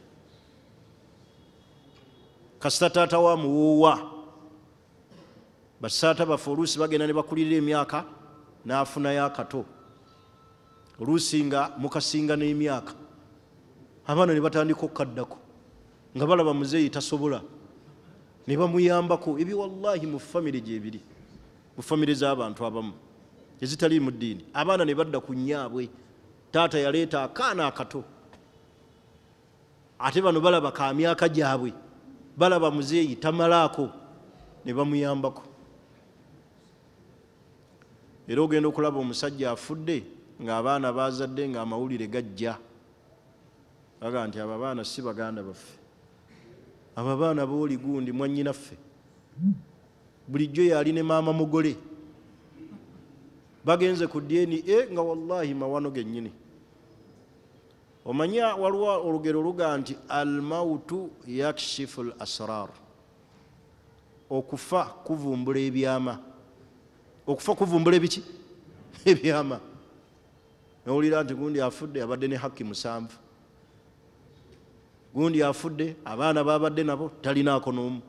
kasita taata wa muwuuwa basaata baffe oluusi bagenda ne bakulirira emyaka n'afunayo akato oluusi nga mukasinga n'emyaka abaana ne batandika okukaddako nga balaba muzeeyi tasobola ne bamuyambako ebi wallahi mu famiry gyebiri mu famiry z'abantu abamu ezitali mu ddiini abaana ne badda ku nnyaabwe taata yaleeta akaana akato ate bano balaba ka myaka gyabwe balaba muzeeyi tamalaako ne bamuyambako era ogenda okulaba omusajja afudde ngaabaana bazadde nga amawulire gajja aga nti abo abaana si baganda baffe abo abaana booli gundi mwanyinaffe bulijjo yaline maama mugole bagenze ku dna eh, nga wallahi mawano gennyini omanyi waliwo olugero luga nti almautu yakshifu l asrar okufa kuvumbula ebyama okufa kuvumbula ebiki *laughs* ebyama nowulira nti gundi afudde abadde ne haki musanvu gundi afudde abaana babadde nabo talinaako n'omu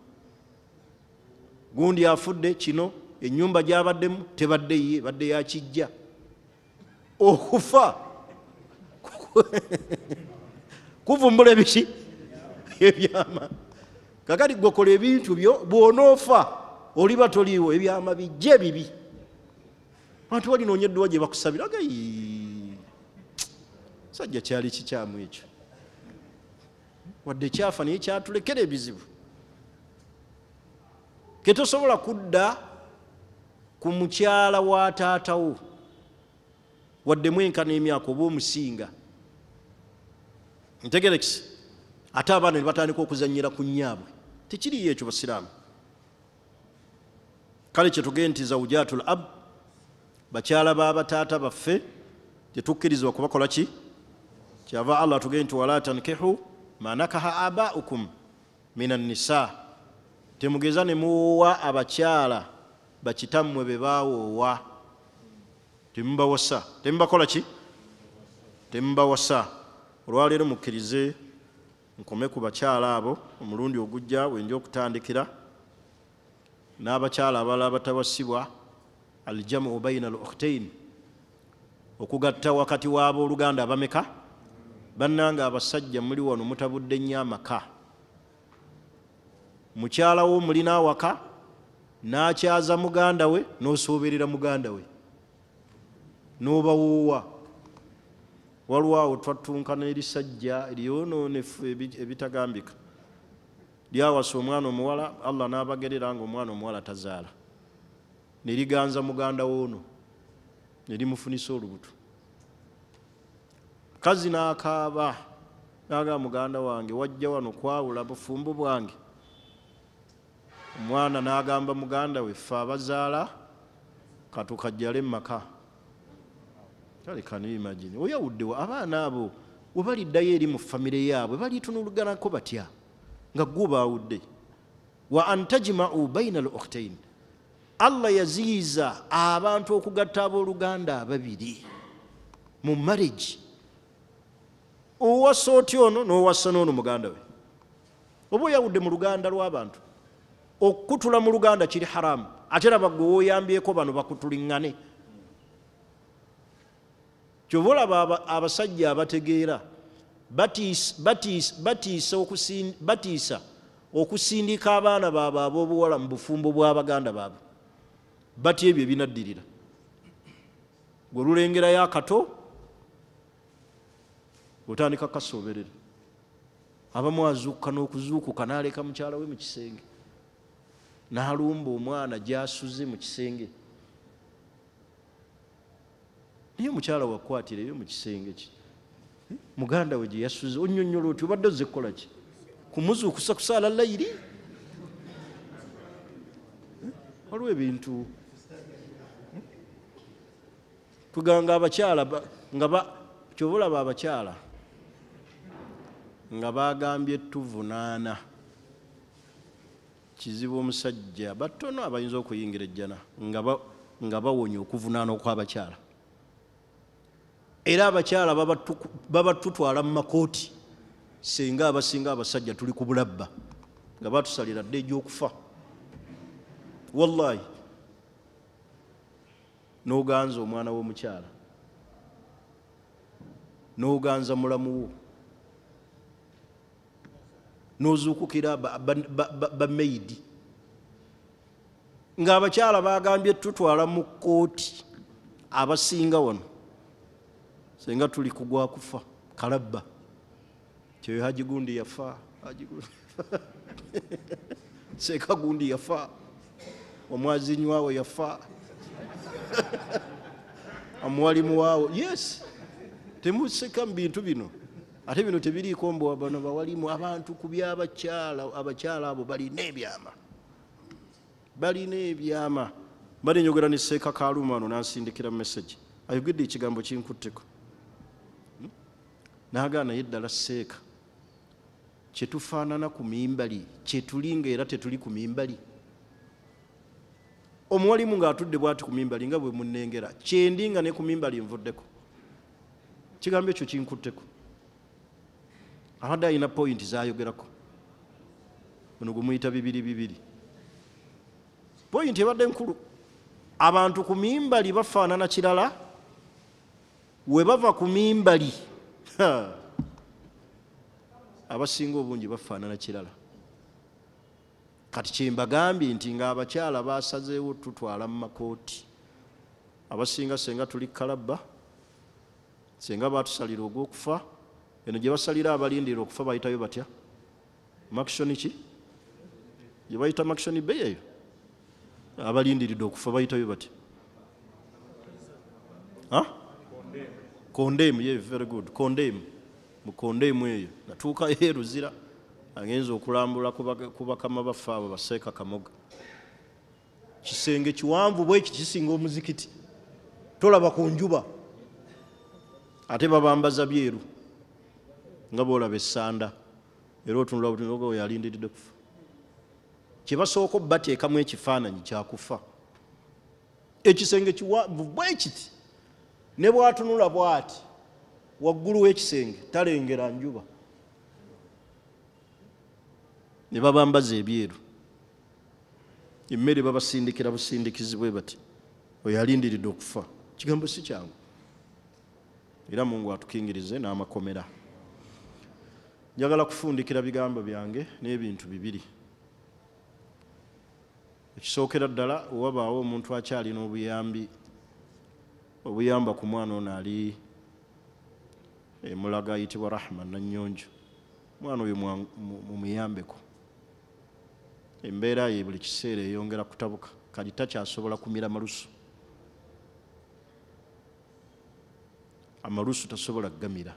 gundi afudde kino enyumba gyabaddemu tebadde ye badde yakijja okufa *laughs* kuvumbula ebiki ebyama kakati gokola ebintu byo bwonoofa oliba toliiwo ebyama bijja ebibi bantu balinoonyeddwa gye bakusabira gayi sajja kyali kikyamu ekyo wadde kyafa naye kyatulekera ebizibu ketosobola kudda ku mukyala wa taatawo waddemu enkana emyaka oba omusinga ntegere kisi ate abaana ne batandika okuzanyira ku nyaabwe tekiriyo ekyo basiraamu kale kyetugee nti zaujatul ab bakyala babataata baffe tetukkirizibwa kubakola ki kyava allah tugee nti wala tankihu manakaha abaukum min anisa temugeza ne muwowa abakyala bakitammwe bebawoowa temubawasa temubakola ki temubawasa olwaleero mukkirize nkome ku bakyala abo omulundi ogujja wenja okutandikira n'abakyala abala abatawasibwa aljamu baina al ukhtain okugatta wakati w'abooluganda abameka bannanga abasajja muli wano mutabudde nnyo amaka mukyala wo mulina awaka n'akyaza muganda we n'osuubirira muganda we n'obawuuwa walwawo twatunkana erisajja lyonoonefu ebitagambika lyawasa omwana omuwala allah n'abagerera nga omwana omuwala tazaala ne liganza muganda woono ne limufunisa olubuto kazi n'akaaba naga muganda wange wajja wano kwawula bufumbu bwange omwana n'agamba muganda we ffe abazaala katukajjale mu maka kale kanimagini oyawudde abaana abo webaliddayo eri mu famire yaabwe balitunuluganako batya nga gubawudde wa antajimau baina al ukhtain allah yaziyiza abantu okugatta abooluganda ababiri mu marriagi owasa oti ono n'owasa n'ono muganda we oba oyawudde mu luganda lw'abantu okukutula mu luganda kiri haramu ate era bagwe woyambyeko bano bakutuliŋŋane kyova olaba abasajja abategeera batiisa okusindika abaana baabwe ab'obuwala mu bufumbo bw'abaganda baabwe batya ebyo ebinaddirira gwe lulengerayo akato otandika kasoberera abamu azuukuka n'okuzuukuka n'aleka mukyala we mu kisenge n'alumba omwana gy'asuze mu kisenge naye omukyala wakwatireyo mukisenge ki muganda we gyeyasuze onyonyola oti obadde oze kukolaki kumuzuukusa kusaala layiri waliwo ebintu hmm? tuganga abakyala nga kyobalaba abakyala nga bagambye tuvunaana kizibu omusajja batono abayinza okuyingira ejjana nga bawonya okuvunaana okw'abakyala era abakyala babatutwala mu makooti singa abasinga abasajja tuli ku bulabba nga batusalira dde egyokufa wallahi noganza omwana womukyala noganza mulamuwo nozuukukira bameidi ngaabakyala bagambye tutwala mu kooti abasinga wano senga tuli kugwa kufa kalabba kyoyo haji gundi yafa *laughs* seka gundi yafa omwazinyi waawe yafa omuwalimu *laughs* waawe yes temuseka mu bintu bino ate bino tebiriiko mbu bano bawalimu abantu ku byabakyala abakyala abo balina ebyama balina ebyama bali nyogera ne seeka kaluma ano nansindikira mu message ayogedde ekigambo kinkutteko nagaa naye ddala seeka kyetufaanana ku mimbali kyetulinga era tetuli ku mimbali omuwalimu ngaatudde bwati ku mimbali nga bwe munnengera kyendinga ne ku mimbali nvuddeko kigambo ekyo kinkutteko abadde alina point zayogerako guno gumuyita bibiri bibiri point ebadde nkulu abantu ku mimbali bafaanana kirala we bava ku mimbali *laughs* abasinga obungi bafaanana kirala kati kyembagambye nti ngaabakyala basazeewo tutwala mu makooti abasinga senga tuli kalabba senga batusalira ogwokufa eno gye basalira abalindirira okufa bayitayo batya makisoni ki gye bayita makisoni bey eyo abalindiridde okufa bayitayo batya condemn ye very good condemn mukondemu eyo natuukayo *laughs* eruzira agenza okulambula ku bakama baffe abo baseeka kamoga kisenge kiwanvu bweki kisinga omuzikiti tolaba ku njuba ate babambaza byeru nga boolaba essanda era otunulaoyo alindiridde kufa kyebasooka obateekamu ekifaananyi kyakufa ekisenge kiwanvu bwekiti ne bwatunula bwati waggulu w'ekisenge talengera njuba ne babambaza ebyeru emmere babasindikira busindikizi bwe bati oyalindiridde okufa kigambo si kyangu era mungu atukingirize n'amakomera njagala kufundikira bigambo byange n'ebintu bibiri ekisookera ddala owabaawo omuntu akyalina obuyambi obuyamba ku mwana ono ali emulaga ayitibwa rahma nanyonjo omwana oyo mumuyambeko embeera ye buli kiseera eyongera kutabuka kati takyasobola kumira malusu amalusu tasobola kgamira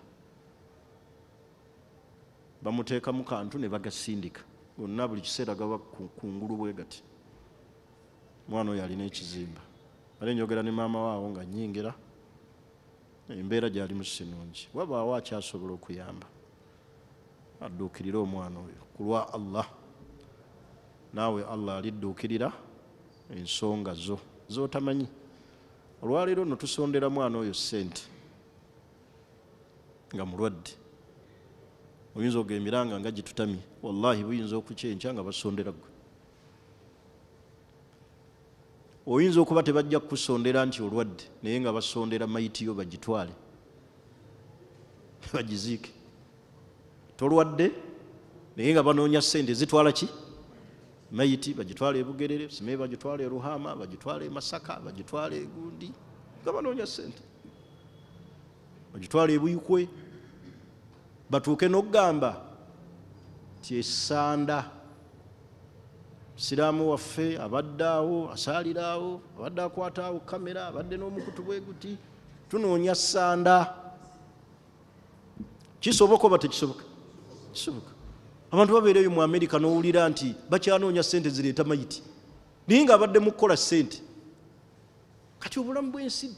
bamuteekamu kantu ne bagasindika gonna buli kiseera gaba kungulu bwe gati mwana oyo alina ekizimba ale njogera ne maama waawo nga nyingira embeera gyalimu sinungi wabaawo akyasobola okuyamba adduukirire omwana oyo ku lwa allah naawe allah alidduukirira ensonga zo zootamanyi olwaleero no tusondera mwana oyo sente nga mulwadde oyinza okugembiranga nga gitutamye wallahi buyinza okukyenkya nga basondera gwe oyinza okuba tebajja kukusondera nti olwadde naye nga basondera mayitiyo bagitwale *laughs* bagiziike tolwadde naye nga banoonya sente zitwala ki mayiti bagitwala ebugerere simaye bagitwala eruhama bagitwala emasaka bagitwala egundi nga banoonya sente bagitwala ebuyikwe batuuke n'okugamba ti esanda siraamu waffe abadde awo asaalira awo abadde akwata awo kamera abadde n'omukutu bwe guti tunoonya ssanda kisoboka oba tekisoboka kisoboka abantu babeereyo mu amerika n'owulira nti bakyanoonya sente zireeta mayiti naye nga abadde mukukola sente kati obulamu bw'ensi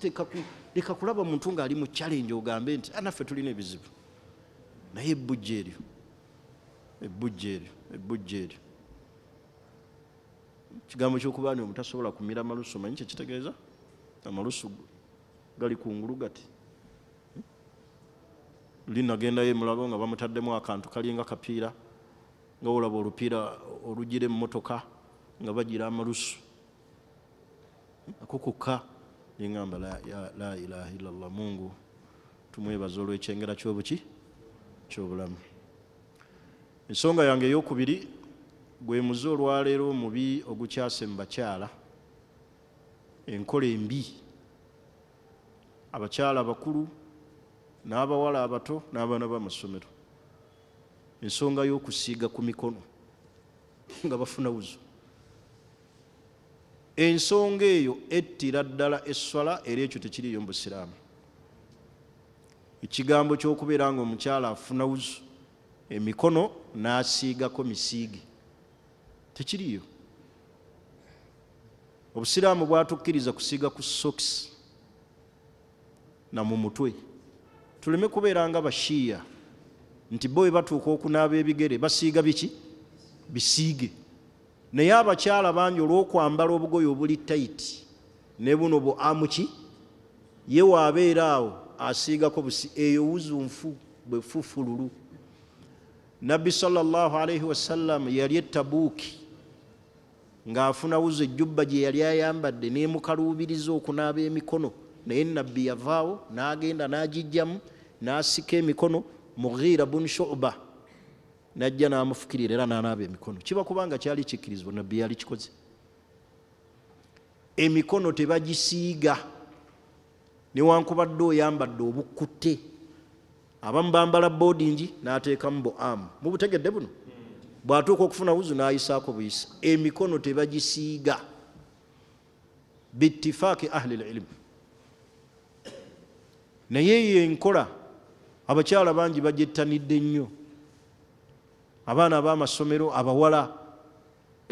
leka kulaba muntu ng'ali mu kyalenje ogambe nti anaffe ah, tulina ebizibu naye ebbujja eryo ebbujja eryo ebbujja eryo kigambo kyokuba ni omuntu asobola kumira malusu manyi kyekitegeeza amalusu gali kungulu gati hmm? linagendayo emulago nga bamutaddemu akantu kalinga kapiira nga olaba olupiira olugira emumotoka nga bagira amalusu hmm? akokoka neŋamba la ilaha illallah mungu tumwebaza olwekyengera kyobuki kyobulamu ensonga yange eyokubiri gwe muze olwaleero omubi ogukyase mu bakyala enkola embi abakyala abakulu n'abawala abato n'abaana bamasomero ensonga y'okusiiga ku mikono *laughs* nga bafuna buzo ensonga eyo ettira ddala esswala era ekyo tekiriyo mu busiraamu ekigambo ky'okubeera nga omukyala afuna wuzu emikono n'asiigako misiige tekiriyo obusiraamu bwatukkiriza kusiiga ku soks namu mutwe tuleme kubeera nga bashiya nti bo webatuuka okunaaba ebigere basiiga biki bisiige naye abakyala bangi olw'okwambala obugoyi obuli taiti ne buno bo amuki ye waabeera awo asiigako busi eyo wuzu nfu bwefufululu nabbi sallaalaihi wasallam yali etabuuki ng'afunawuza ejjubba gye yali ayambadde n'emukaluubiriza okunaaba emikono naye nabbi yavaawo n'agenda n'agijjamu n'asika emikono mughiira bun shuba najja n'amufukirira era n'anaaba emikono kiba kubanga kyali kikkirizibwa nabbi yali kikoze emikono tebagisiiga newankubadde oyambadde obukkutte abamu bambala boodingi n'ateekamu bo amu mubutegedde buno bwatuuka okufuna wuzu nayisaako buyisa emikono tebagisiiga bitifaaki ahli lilimu naye yo enkola abakyala bangi bagyettanidde nnyo abaana abamasomero abawala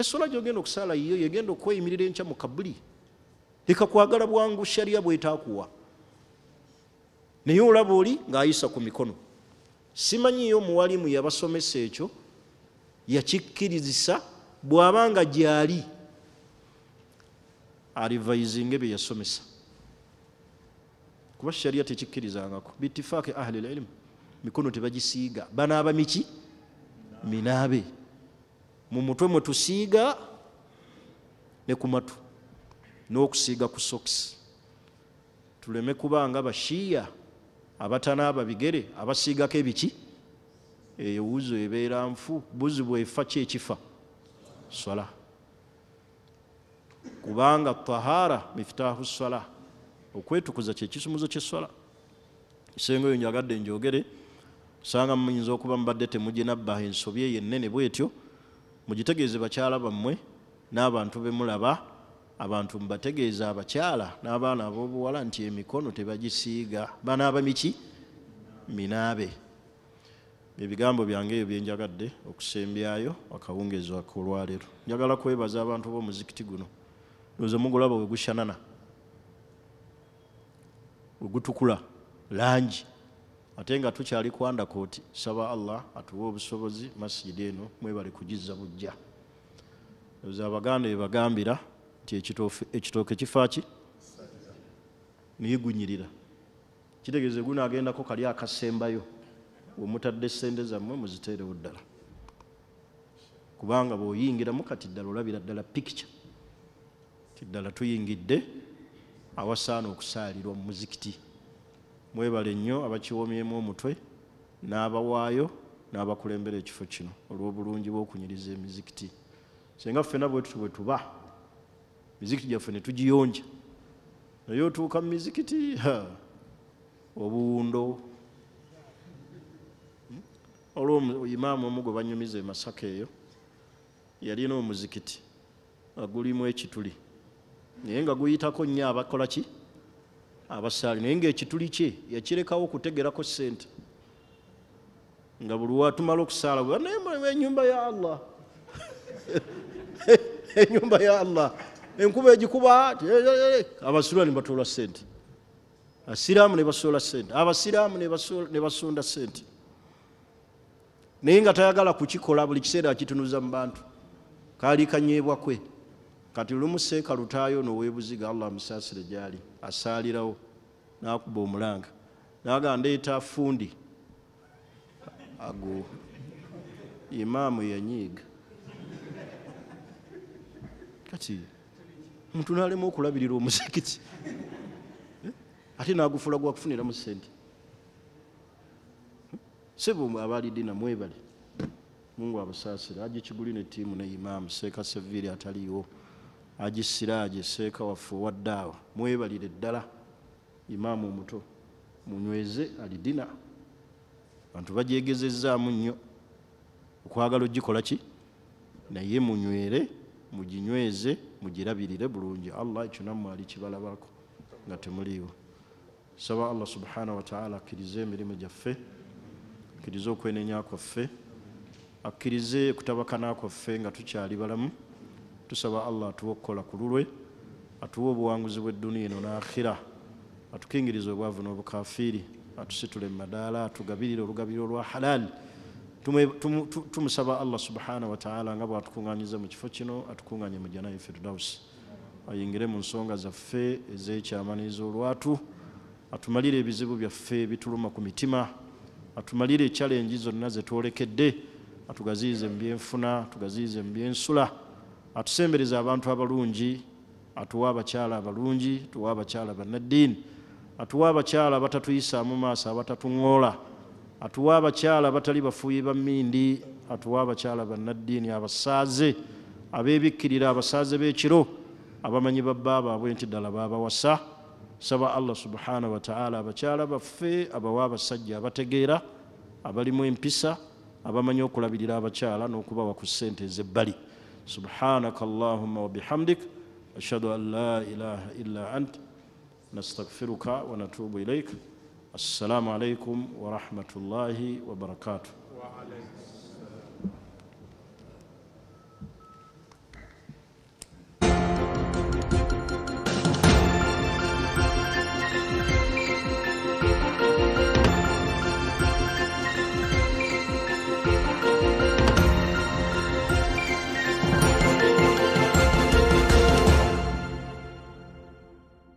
esola gyogenda okusaala yiyo yegenda okweyimirira enkya mu kabuli tekakwagala bwangu shariya bwetaakuwa naye olaba oli ng'ayisa ku mikono simanyiyo omuwalimu yabasomesa ekyo yakikkirizisa bwabanga gyali arivaizinga bye yasomesa kuba shariya tekikkirizangako bitifaaki ahli lilimu mikono tebagisiiga banaaba miki minaabe mu mutwe mwe tusiiga ne ku matu n'okusiiga ku sokisi tuleme kubanga bashiya abatanaaba bigere abasiigako ebiki eyo wuzu ebeera nfu buzu bwefa kyekifa swala kubanga tahara mifitahu swala okwetukuza kyekisumuzo kyeswala isenga oyo njagadde njogere sanga muyinza okuba mubadde temuginabba ensobi eyo enene bwetyo mugitegeeze bakyala bammwe n'abantu bemulaba abantu mubategeeza abakyala n'abaana ab'obuwala nti emikono tebagisiiga banaaba miki minaabe ebigambo byange ebyo byenjagadde okusembyayo akawungeezi akolwaleero njagala kwebaza abantu bomuzikiti guno loza mugulaba wegushanana wegutukula langi ate nga tukyali kwanda kooti saba allah atuwe obusobozi masijidi eno mwebale kugiza bujja loza abaganda webagambira nti ekitooke kifaki niyigunyirira kitegeeze gunaagendako kali akasembayo wemutadde esente zammwe muziteerewo ddala kubanga bweoyingiramu kati ddala olabira ddala pikica kiddala tuyingidde awasaana okusaalirwa mu muzikiti mwebale nnyo abakiwomyemu omutwe n'abawaayo n'abakulembera ekifo kino olw'obulungi bw'okunyiriza emizikiti senga ffena bwetutu bwe tuba mizikiti gyaffe ne tugiyonja naye otuuka mu mizikiti obuwundo olwoimaamu omu gwe banyumiza e masaka eyo yalina omuzikiti agulimu ekituli naye nga guyitako nnyo abakola ki abasaali naye ngaekituli kye yakirekawo okutegerako sente nga buli watumala okusaala enyumba ya allah *laughs* enyumba ya allah enkuba egikuba abasula nebatuula sente eh, eh, asiraamu eh. nebasuula sente abasiraamu nebasunda sente naye nga tayagala kukikola buli kiseera akitunuza mu bantu kaali kanyebwa kwe kati olumuseeka lutaayo nowebuziga allah amusaasire gyali asaalirawo nakuba omulanga naga ndeeta fundi ago imaamu yanyiiga kati omuntu nalemu okulabirira omuzikiti ate nagufula gwakufuniramu sente sebo abalidde namwebale mungu abasaasira agikiguli ne tiimu ne imaamu seeka seviri ataliiwo agisiraaje seeka waffe owaddaawa mwebalire ddala imaamu omuto munyweze alidina bantu bagyegezezaamu nnyo okwagala ogikola ki naye munywere muginyweze mugirabirire bulungi allah ekyo nammwe ali kibalabako nga temuliiwo saba allah subhanahu wataala akkirize emirimu gyaffe akkirize okwenenya kwaffe akkirize okutabakana kwaffe nga tukyali balamu tusaba allah atuwa okukola ku lulwe atuwa obuwanguzi bweduniya eno naakhira atukingiriza obwavu n'obukafiiri atusitule mumadaala atugabirire olugabiro lwa halaali tumusaba allah subhanahu wataala nga bwatukuŋanyiza mu kifo kino atukuŋanye mu jana firdaus ayingire mu nsonga zaffe ez'ekyamaniza olwatu atumalire ebizibu byaffe bituluma ku mitima atumalire echallenji zonna zetwolekedde atugaziyize mubyenfuna atugaziyize mubyensula atusembereze abantu abalungi atuwa abakyala abalungi tuwa abakyala bannaddiini atuwa abakyala abatatuyisaamu maaso abatatuŋoola atuwa abakyala abatali bafuuyi bammindi atuwa abakyala bannaddiini abasaaze abebikkirira abasaaze b'ekiro abamanyi babbaabaabwe nti ddala baabawasa nsaba allah subhana wataala abakyala baffe abawe abasajja abategeera abalimu empisa abamanyi okulabirira abakyala n'okubawa ku ssente ezebbali subhanak allahuma wabihamdik ashhadu an la ilaha illa ant nastagfiruka wanatubu ilaik assalamu alaikum warahmatullahi wabarakatuh